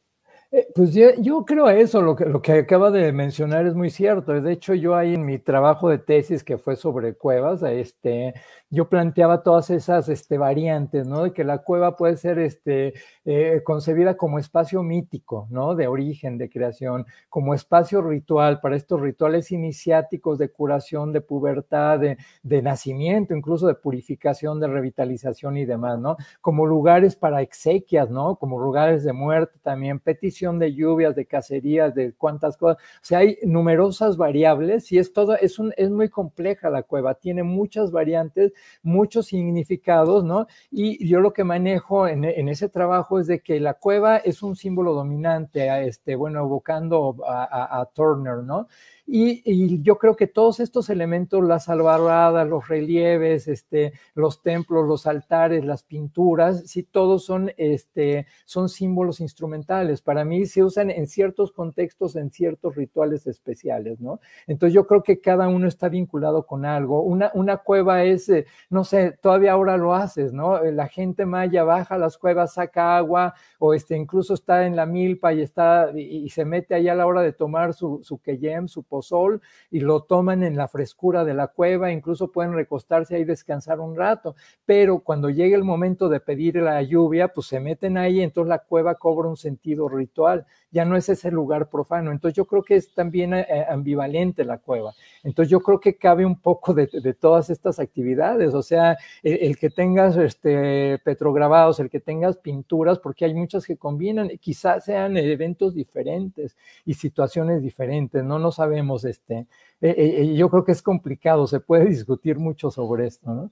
Eh, pues yo, creo eso, lo que, lo que acaba de mencionar es muy cierto. De hecho, yo ahí en mi trabajo de tesis que fue sobre cuevas, este, yo planteaba todas esas este, variantes, ¿no? De que la cueva puede ser este, eh, concebida como espacio mítico, ¿no? De origen, de creación, como espacio ritual para estos rituales iniciáticos de curación, de pubertad, de, nacimiento, incluso de purificación, de revitalización y demás, ¿no? Como lugares para exequias, ¿no? Como lugares de muerte también, petición de lluvias, de cacerías, de cuantas cosas. O sea, hay numerosas variables y es todo, es, un, es muy compleja la cueva, tiene muchas variantes muchos significados, ¿no? Y yo lo que manejo en, ese trabajo es de que la cueva es un símbolo dominante, a este, bueno, evocando a Turner, ¿no? Y, yo creo que todos estos elementos, las albarradas, los relieves, este, los templos, los altares, las pinturas, sí, todos son, este, son símbolos instrumentales. Para mí se usan en ciertos contextos, en ciertos rituales especiales, ¿no? Entonces yo creo que cada uno está vinculado con algo. Una, una cueva es, eh, no sé, todavía ahora lo haces, ¿no? Eh, la gente maya baja a las cuevas, saca agua, o este, incluso está en la milpa y está y, se mete ahí a la hora de tomar su, su queyem, su sol y lo toman en la frescura de la cueva, incluso pueden recostarse ahí descansar un rato, pero cuando llega el momento de pedir la lluvia, pues se meten ahí, entonces la cueva cobra un sentido ritual ya no es ese lugar profano. Entonces yo creo que es también eh, eh, ambivalente la cueva. Entonces yo creo que cabe un poco de, todas estas actividades, o sea, el, que tengas este, petrograbados, el que tengas pinturas, porque hay muchas que combinan, quizás sean eventos diferentes y situaciones diferentes, no, no sabemos, este, eh, yo creo que es complicado, se puede discutir mucho sobre esto, ¿no?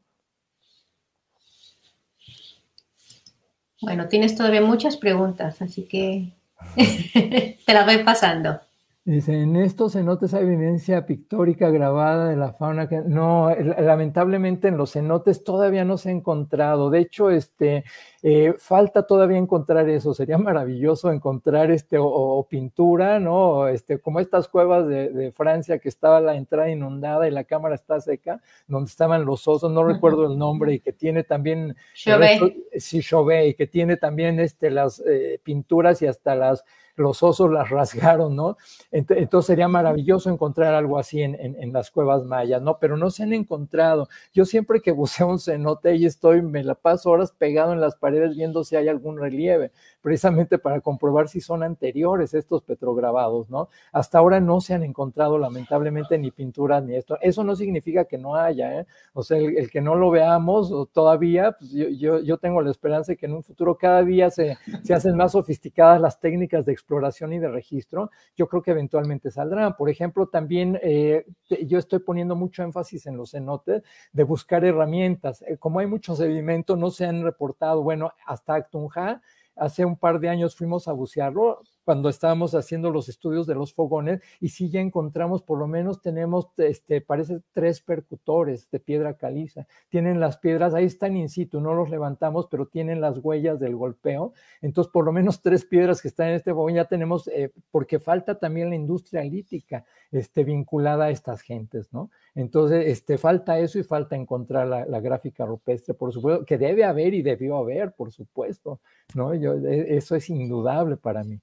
Bueno, tienes todavía muchas preguntas, así que Te la voy pasando. Dice, en estos cenotes hay evidencia pictórica grabada de la fauna que no, lamentablemente en los cenotes todavía no se ha encontrado. De hecho, este, eh, falta todavía encontrar eso, sería maravilloso encontrar este, o, pintura, ¿no? Este, como estas cuevas de, Francia que estaba la entrada inundada y la cámara está seca, donde estaban los osos, no recuerdo el nombre, y que tiene también... Chauvet. Sí, Chauvet, y que tiene también este, las eh, pinturas y hasta las los osos las rasgaron, ¿no? Entonces sería maravilloso encontrar algo así en, las cuevas mayas, ¿no? Pero no se han encontrado. Yo siempre que buceo un cenote y estoy, me la paso horas pegado en las paredes viendo si hay algún relieve, precisamente para comprobar si son anteriores estos petrograbados, ¿no? Hasta ahora no se han encontrado lamentablemente ni pinturas ni esto. Eso no significa que no haya, ¿eh? O sea, el, que no lo veamos todavía, pues yo, tengo la esperanza de que en un futuro cada día se, se hacen más sofisticadas las técnicas de exploración y de registro. Yo creo que eventualmente saldrán. Por ejemplo, también eh, yo estoy poniendo mucho énfasis en los cenotes de buscar herramientas. Eh, como hay mucho sedimento, no se han reportado, bueno, hasta Actunja Hace un par de años fuimos a bucearlo cuando estábamos haciendo los estudios de los fogones y sí ya encontramos, por lo menos tenemos, este, parece tres percutores de piedra caliza. Tienen las piedras, ahí están in situ, no los levantamos, pero tienen las huellas del golpeo. Entonces, por lo menos tres piedras que están en este fogón ya tenemos, eh, porque falta también la industria lítica este, vinculada a estas gentes, ¿no? Entonces, este, falta eso y falta encontrar la, la, gráfica rupestre, por supuesto, que debe haber y debió haber, por supuesto, ¿no? Yo, e, eso es indudable para mí.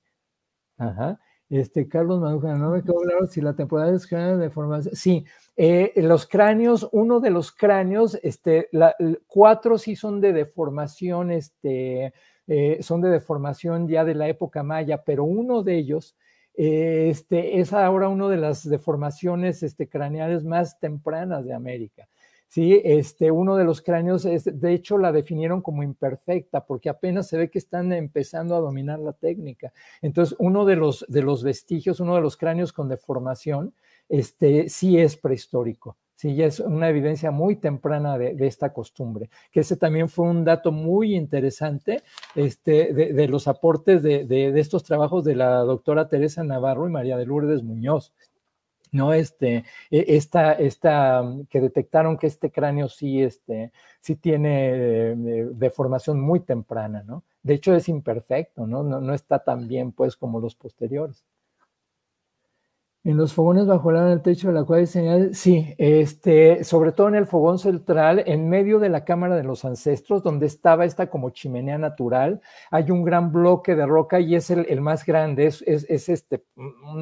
Ajá. Este, Carlos Maduja, no me quedó claro si la temporada es de formación. Sí, eh, los cráneos, uno de los cráneos, este, cuatro sí son de deformación, este, eh, son de deformación ya de la época maya, pero uno de ellos eh, este, es ahora uno de las deformaciones este, craneales más tempranas de América. ¿sí? Este, uno de los cráneos, es, de hecho, la definieron como imperfecta porque apenas se ve que están empezando a dominar la técnica. Entonces, uno de los, de los vestigios, uno de los cráneos con deformación, este, sí es prehistórico. Sí, ya es una evidencia muy temprana de, esta costumbre, que ese también fue un dato muy interesante este, de, los aportes de, de, estos trabajos de la doctora Teresa Navarro y María de Lourdes Muñoz, ¿no? Este, e, esta, esta, mm, que detectaron que este cráneo sí, este, sí tiene eh, deformación muy temprana, ¿no? De hecho, es imperfecto, ¿no? No, no está tan bien, pues, como los posteriores. En los fogones bajo el, del techo de la cual señal, sí, este, sobre todo en el fogón central, en medio de la cámara de los ancestros, donde estaba esta como chimenea natural, hay un gran bloque de roca y es el, más grande, es, este,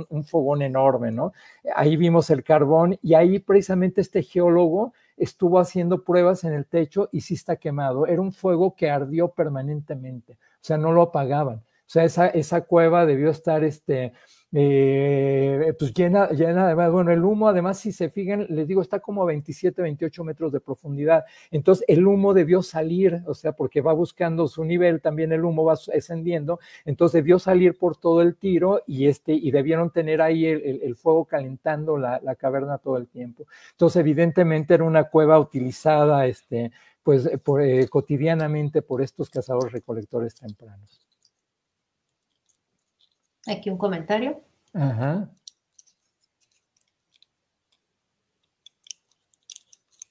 un, fogón enorme, ¿no? Ahí vimos el carbón y ahí precisamente este geólogo estuvo haciendo pruebas en el techo y sí está quemado. Era un fuego que ardió permanentemente, o sea, no lo apagaban. O sea, esa, esa cueva debió estar, este, eh, pues llena, llena además, bueno, el humo además si se fijan, les digo, está como a 27, 28 metros de profundidad. Entonces el humo debió salir, o sea, porque va buscando su nivel, también el humo va ascendiendo, entonces debió salir por todo el tiro y, este, y debieron tener ahí el, fuego calentando la, caverna todo el tiempo. Entonces evidentemente era una cueva utilizada este, pues, eh, cotidianamente por estos cazadores recolectores tempranos. Aquí un comentario. Ajá.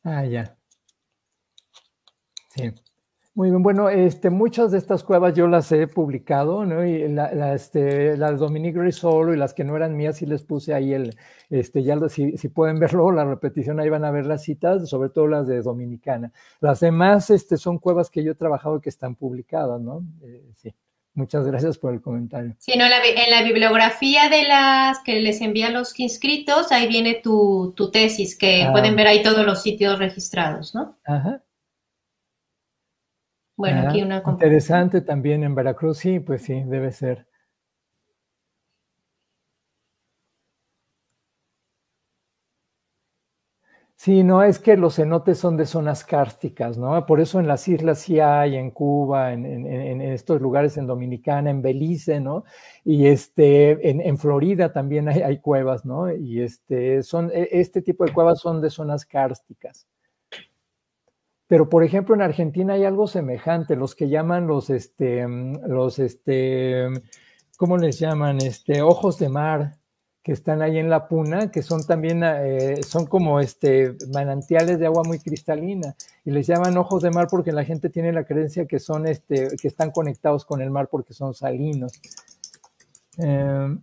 Ah, ya. Sí. Muy bien, bueno, este, muchas de estas cuevas yo las he publicado, ¿no? Y la, este, las Dominique solo y las que no eran mías, sí les puse ahí el, este, ya si, pueden verlo, la repetición, ahí van a ver las citas, sobre todo las de Dominicana. Las demás este, son cuevas que yo he trabajado y que están publicadas, ¿no? Eh, sí. Muchas gracias por el comentario. Sí, no, en la bibliografía de las que les envían los inscritos, ahí viene tu, tesis, que ah. pueden ver ahí todos los sitios registrados, ¿no? Ajá. Bueno, aquí ah, una Interesante también en Veracruz, sí, pues sí, debe ser. Sí, no, es que los cenotes son de zonas cársticas, ¿no? Por eso en las islas sí hay, en Cuba, en, estos lugares, en Dominicana, en Belice, ¿no? Y este, en, Florida también hay, cuevas, ¿no? Y este, son, e, este tipo de cuevas son de zonas cársticas. Pero, por ejemplo, en Argentina hay algo semejante, los que llaman los, este, los, este, ¿cómo les llaman? Este, ojos de mar, que están ahí en la puna, que son también, eh, son como este, manantiales de agua muy cristalina, y les llaman ojos de mar porque la gente tiene la creencia que son, este, que están conectados con el mar porque son salinos. Em,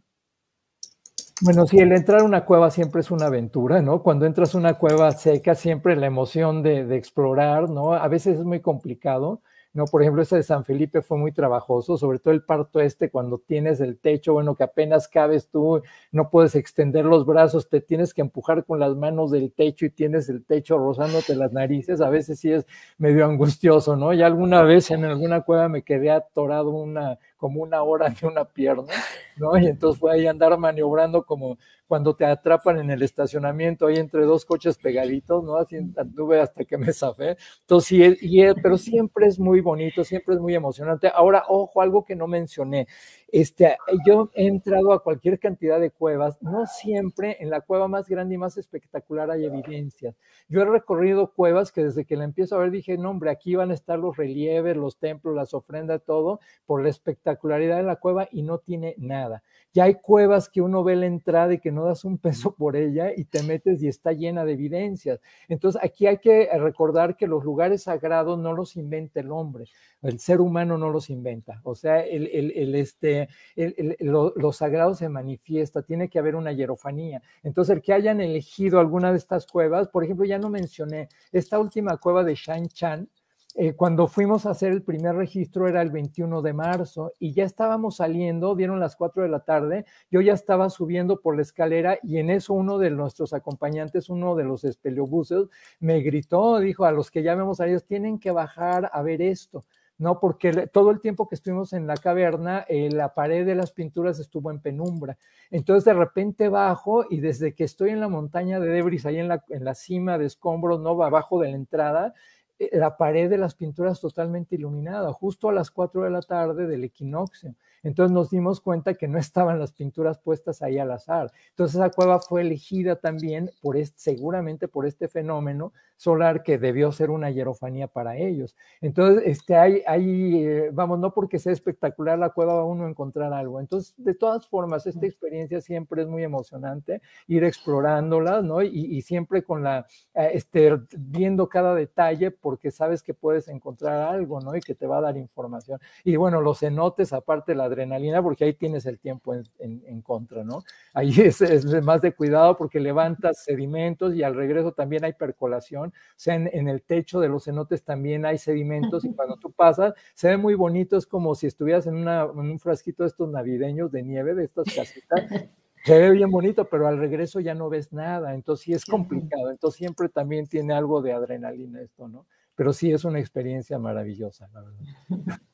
bueno, sí, el entrar a una cueva siempre es una aventura, ¿no? Cuando entras a una cueva seca, siempre la emoción de, de explorar, ¿no? A veces es muy complicado, ¿no? Por ejemplo, este de San Felipe fue muy trabajoso, sobre todo el parto este, cuando tienes el techo, bueno, que apenas cabes tú, no puedes extender los brazos, te tienes que empujar con las manos del techo y tienes el techo rozándote las narices, a veces sí es medio angustioso, ¿no? Y alguna vez en alguna cueva me quedé atorado una como una hora de una pierna, ¿no? Y entonces fue ahí andar maniobrando como cuando te atrapan en el estacionamiento, ahí entre dos coches pegaditos, ¿no? Así anduve hasta que me zafé. Entonces, sí, y, pero siempre es muy bonito, siempre es muy emocionante. Ahora, ojo, algo que no mencioné, este, yo he entrado a cualquier cantidad de cuevas, no siempre en la cueva más grande y más espectacular hay evidencias. Yo he recorrido cuevas que desde que la empiezo a ver dije, no hombre, aquí van a estar los relieves, los templos, las ofrendas, todo, por la espectacularidad de la cueva y no tiene nada. Ya hay cuevas que uno ve la entrada y que no das un peso por ella y te metes y está llena de evidencias. Entonces aquí hay que recordar que los lugares sagrados no los inventa el hombre, el ser humano no los inventa. O sea, el, el, el este el, lo, sagrado se manifiesta, tiene que haber una hierofanía. Entonces, el que hayan elegido alguna de estas cuevas, por ejemplo, ya no mencioné esta última cueva de Shan Chan, eh, cuando fuimos a hacer el primer registro era el 21 de marzo y ya estábamos saliendo, dieron las 4 de la tarde, yo ya estaba subiendo por la escalera y en eso uno de nuestros acompañantes, uno de los espeleobuses, me gritó, dijo a los que ya vemos a ellos, tienen que bajar a ver esto. ¿no? Porque todo el tiempo que estuvimos en la caverna, eh, la pared de las pinturas estuvo en penumbra. Entonces de repente bajo y desde que estoy en la montaña de Debris, ahí en la, cima de escombros, ¿no? Abajo de la entrada, eh, la pared de las pinturas totalmente iluminada, justo a las 4 de la tarde del equinoccio. Entonces nos dimos cuenta que no estaban las pinturas puestas ahí al azar. Entonces esa cueva fue elegida también por este, seguramente por este fenómeno solar que debió ser una hierofanía para ellos. Entonces, este, hay, hay eh, vamos, no porque sea espectacular la cueva va uno a encontrar algo. Entonces, de todas formas, esta experiencia siempre es muy emocionante, ir explorándolas, ¿no? Y, siempre con la, eh, este, viendo cada detalle porque sabes que puedes encontrar algo, ¿no? Y que te va a dar información. Y bueno, los cenotes, aparte la adrenalina, porque ahí tienes el tiempo en, contra, ¿no? Ahí es, más de cuidado porque levantas sedimentos y al regreso también hay percolación, o sea, en, el techo de los cenotes también hay sedimentos y cuando tú pasas, se ve muy bonito, es como si estuvieras en, en un frasquito de estos navideños de nieve, de estas casitas, se ve bien bonito, pero al regreso ya no ves nada, entonces sí es complicado, entonces siempre también tiene algo de adrenalina esto, ¿no? Pero sí es una experiencia maravillosa, la verdad.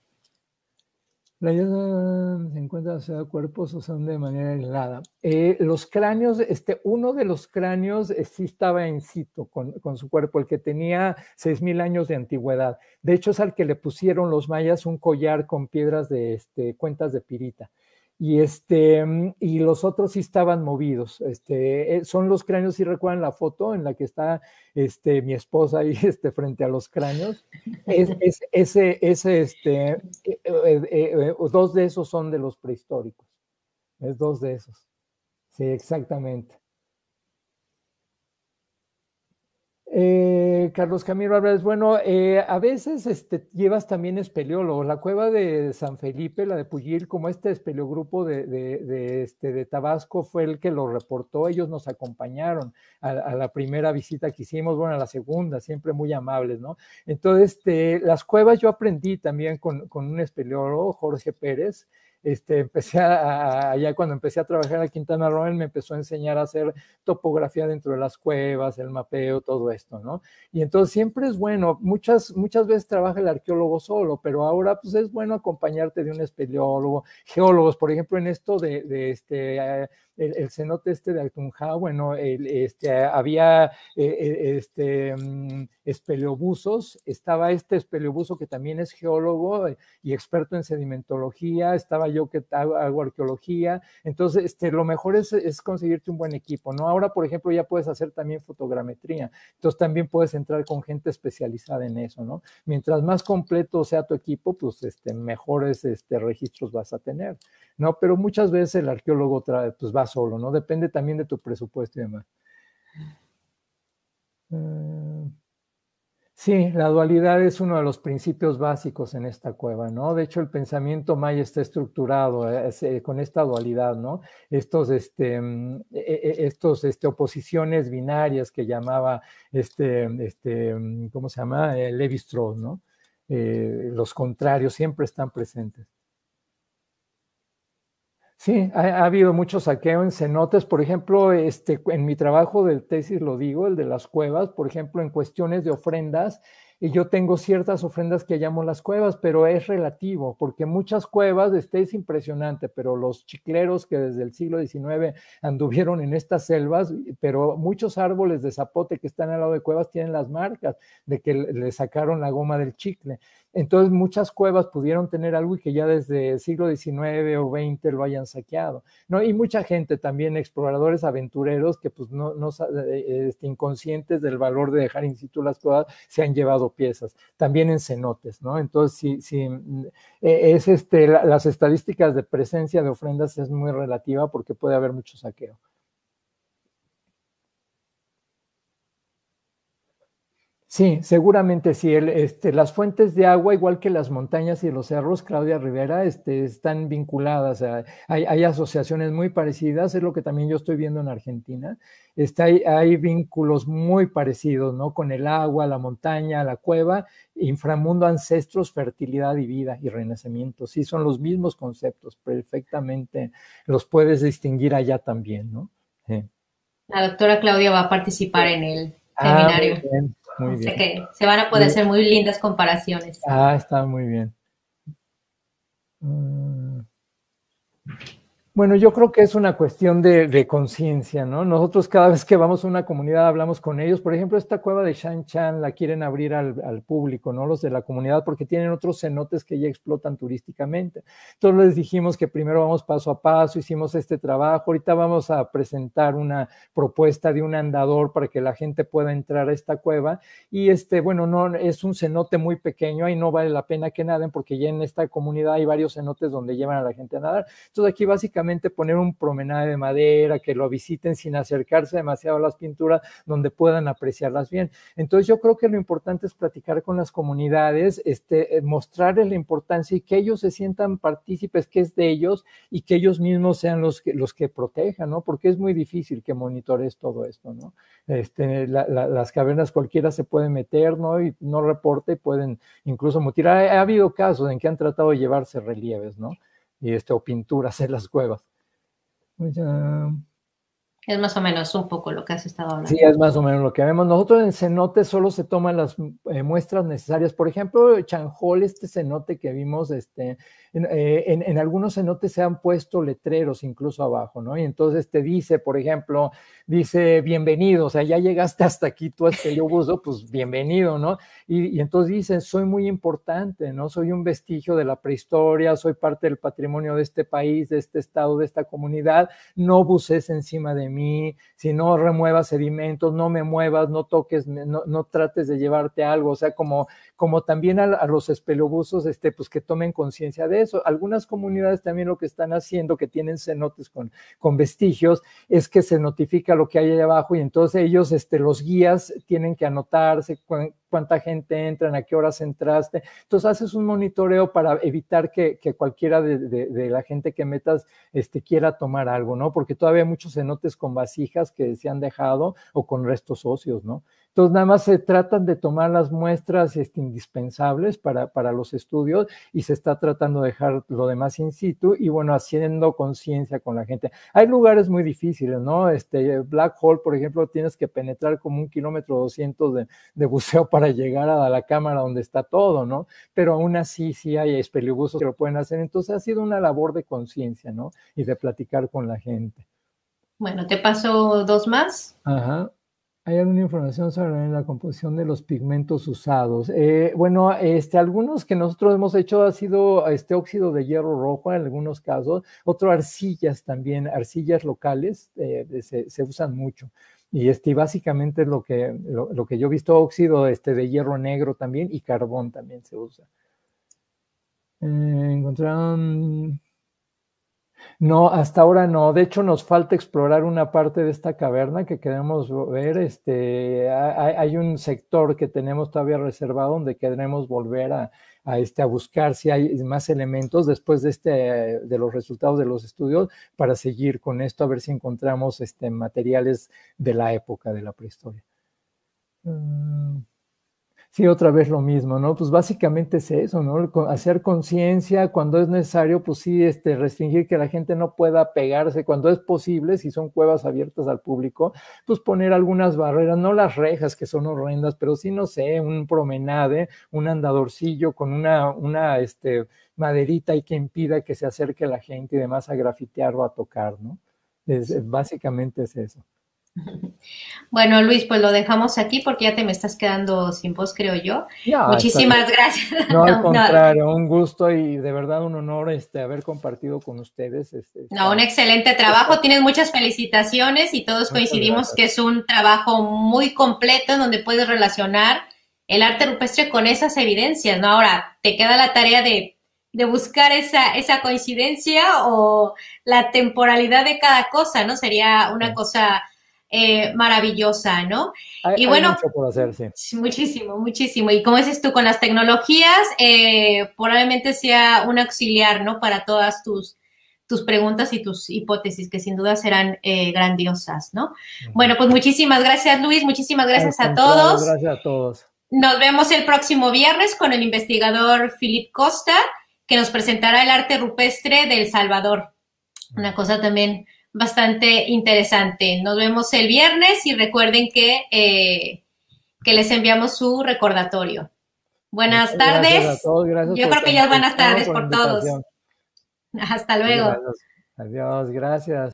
La se encuentra en cuerpos o son de manera aislada. Eh, los cráneos, este, uno de los cráneos eh, sí estaba en cito con, su cuerpo, el que tenía 6.000 años de antigüedad. De hecho, es al que le pusieron los mayas un collar con piedras de este, cuentas de pirita y este mm, y los otros sí estaban movidos. Este, eh, son los cráneos, si recuerdan la foto en la que está este, mi esposa ahí este, frente a los cráneos. Es, ese, ese, este, eh, eh, dos de esos son de los prehistóricos. Es dos de esos. Sí, exactamente. Eh, Carlos Camilo Álvarez, bueno, eh, a veces este, llevas también espeleólogos. La cueva de San Felipe, la de Puyil, como este espeleogrupo de, este, de, Tabasco fue el que lo reportó, ellos nos acompañaron a, la primera visita que hicimos, bueno, a la segunda, siempre muy amables, ¿no? Entonces, este, las cuevas yo aprendí también con, con un espeleólogo, Jorge Pérez, este, empecé a, allá cuando empecé a trabajar a Quintana Roo, me empezó a enseñar a hacer topografía dentro de las cuevas, el mapeo, todo esto, ¿no? Y entonces siempre es bueno, muchas, muchas veces trabaja el arqueólogo solo, pero ahora pues es bueno acompañarte de un espeleólogo, geólogos, por ejemplo, en esto de, este... Eh, el, cenote este de Altunja, bueno, este, había eh, eh, este, mm, espeleobusos, estaba este espeleobuso que también es geólogo eh, y experto en sedimentología, estaba yo que hago arqueología, entonces este, lo mejor es, conseguirte un buen equipo, ¿no? Ahora, por ejemplo, ya puedes hacer también fotogrametría, entonces también puedes entrar con gente especializada en eso, ¿no? Mientras más completo sea tu equipo, pues este, mejores este, registros vas a tener, ¿no? Pero muchas veces el arqueólogo pues va solo, ¿no? Depende también de tu presupuesto y demás. Mm. Sí, la dualidad es uno de los principios básicos en esta cueva, ¿no? De hecho, el pensamiento maya está estructurado eh, eh, con esta dualidad, ¿no? Estos, este, mm, e, e, e, estos, este, oposiciones binarias que llamaba, este, este, mm, ¿cómo se llama? Eh, Levi-Strauss, ¿no? los contrarios siempre están presentes. Sí, ha, habido mucho saqueo en cenotes, por ejemplo, este, en mi trabajo de tesis lo digo, el de las cuevas, por ejemplo, en cuestiones de ofrendas, y eh, yo tengo ciertas ofrendas que llamo las cuevas, pero es relativo, porque muchas cuevas, este es impresionante, pero los chicleros que desde el siglo XIX anduvieron en estas selvas, pero muchos árboles de zapote que están al lado de cuevas tienen las marcas de que le sacaron la goma del chicle. Entonces muchas cuevas pudieron tener algo y que ya desde el siglo XIX o XX lo hayan saqueado. ¿no? Y mucha gente también, exploradores aventureros, que pues no, no eh, este, inconscientes del valor de dejar in situ las cuevas, se han llevado piezas, también en cenotes. ¿no? Entonces, si, si mm, e, es este, las estadísticas de presencia de ofrendas es muy relativa porque puede haber mucho saqueo. Sí, seguramente sí. este, las fuentes de agua, igual que las montañas y los cerros, Claudia Rivera, este, están vinculadas. hay, asociaciones muy parecidas, es lo que también yo estoy viendo en Argentina. Está, hay, vínculos muy parecidos, ¿no? Con el agua, la montaña, la cueva, inframundo, ancestros, fertilidad y vida y renacimiento. Sí, son los mismos conceptos, perfectamente los puedes distinguir allá también, ¿no? La doctora Claudia va a participar en el ah, seminario que se van a poder hacer muy lindas comparaciones. Ah, está muy bien. Mm. Bueno, yo creo que es una cuestión de, conciencia, ¿no? Nosotros cada vez que vamos a una comunidad hablamos con ellos. Por ejemplo, esta cueva de Shan Chan la quieren abrir al, al, público, ¿no? Los de la comunidad, porque tienen otros cenotes que ya explotan turísticamente. Entonces les dijimos que primero vamos paso a paso, hicimos este trabajo. Ahorita vamos a presentar una propuesta de un andador para que la gente pueda entrar a esta cueva. Y este, bueno, no, es un cenote muy pequeño, ahí no vale la pena que naden, porque ya en esta comunidad hay varios cenotes donde llevan a la gente a nadar. Entonces aquí básicamente poner un promenade de madera, que lo visiten sin acercarse demasiado a las pinturas, donde puedan apreciarlas bien. Entonces yo creo que lo importante es platicar con las comunidades, este, eh, mostrarles la importancia y que ellos se sientan partícipes, que es de ellos y que ellos mismos sean los que, los que protejan, ¿no? Porque es muy difícil que monitorees todo esto, ¿no? Este, las cavernas cualquiera se pueden meter, ¿no? Y no reporte, pueden incluso mutilar. ha habido casos en que han tratado de llevarse relieves, ¿no? y este, o pinturas en las cuevas. Pues es más o menos un poco lo que has estado hablando. Sí, es más o menos lo que vemos. Nosotros en cenote solo se toman las eh, muestras necesarias. Por ejemplo, Chanjol, este cenote que vimos, este, eh, en, algunos cenotes se han puesto letreros incluso abajo, ¿no? Y entonces te dice, por ejemplo, dice, bienvenido, o sea, ya llegaste hasta aquí, tú hasta yo gusto, pues bienvenido, ¿no? Y, entonces dicen, soy muy importante, ¿no? Soy un vestigio de la prehistoria, soy parte del patrimonio de este país, de este estado, de esta comunidad, no buses encima de mí mí, si no remuevas sedimentos, no me muevas, no toques, no, no trates de llevarte algo, o sea, como, como también a, los espelobusos este, pues que tomen conciencia de eso. Algunas comunidades también lo que están haciendo, que tienen cenotes con, con vestigios, es que se notifica lo que hay ahí abajo y entonces ellos, este, los guías tienen que anotarse, cuánta gente entra, a qué horas entraste. Entonces haces un monitoreo para evitar que, cualquiera de, la gente que metas este, quiera tomar algo, ¿no? Porque todavía hay muchos cenotes con vasijas que se han dejado o con restos óseos, ¿no? Entonces, nada más se tratan de tomar las muestras este, indispensables para, para, los estudios y se está tratando de dejar lo demás in situ y, bueno, haciendo conciencia con la gente. Hay lugares muy difíciles, ¿no? Este Black Hole, por ejemplo, tienes que penetrar como un kilómetro o de, de buceo para llegar a la cámara donde está todo, ¿no? Pero aún así, sí hay espeluzos que lo pueden hacer. Entonces, ha sido una labor de conciencia, ¿no? Y de platicar con la gente. Bueno, te paso dos más. Ajá. ¿Hay alguna información sobre la composición de los pigmentos usados? Eh, bueno, este, algunos que nosotros hemos hecho ha sido este óxido de hierro rojo en algunos casos, otro arcillas también, arcillas locales eh, se, usan mucho. Y este, básicamente lo que, lo, que yo he visto, óxido este, de hierro negro también y carbón también se usa. Eh, encontraron no, hasta ahora no. De hecho, nos falta explorar una parte de esta caverna que queremos ver. Este, hay, un sector que tenemos todavía reservado donde queremos volver a, este, a buscar si hay más elementos después de, este, de los resultados de los estudios para seguir con esto, a ver si encontramos este, materiales de la época de la prehistoria. Mm. Sí, otra vez lo mismo, ¿no? Pues básicamente es eso, ¿no? Hacer conciencia cuando es necesario, pues sí, este, restringir que la gente no pueda pegarse cuando es posible, si son cuevas abiertas al público, pues poner algunas barreras, no las rejas que son horrendas, pero sí, no sé, un promenade, un andadorcillo con una, una, este, maderita y que impida que se acerque la gente y demás a grafitear o a tocar, ¿no? Es, básicamente es eso. Bueno, Luis, pues lo dejamos aquí porque ya te me estás quedando sin voz, creo yo. Muchísimas gracias. No, al contrario, un gusto y de verdad un honor este, haber compartido con ustedes. Este, no, un excelente trabajo. Tienes muchas felicitaciones y todos coincidimos que es un trabajo muy completo en donde puedes relacionar el arte rupestre con esas evidencias, ¿no? Ahora, te queda la tarea de de buscar esa, esa coincidencia o la temporalidad de cada cosa, ¿no? Sería una cosa eh, maravillosa, ¿no? y bueno, por muchísimo, muchísimo. Y como dices tú, con las tecnologías, eh, probablemente sea un auxiliar, ¿no? Para todas tus, tus preguntas y tus hipótesis, que sin duda serán eh, grandiosas, ¿no? Bueno, pues muchísimas gracias, Luis, muchísimas gracias a todos. Gracias a todos. Nos vemos el próximo viernes con el investigador Philip Costa, que nos presentará el arte rupestre del Salvador. Una cosa también bastante interesante. Nos vemos el viernes y recuerden que, eh, que les enviamos su recordatorio. Buenas tardes. Yo creo que ya es buenas tardes por, todos. Hasta luego. Adiós, gracias.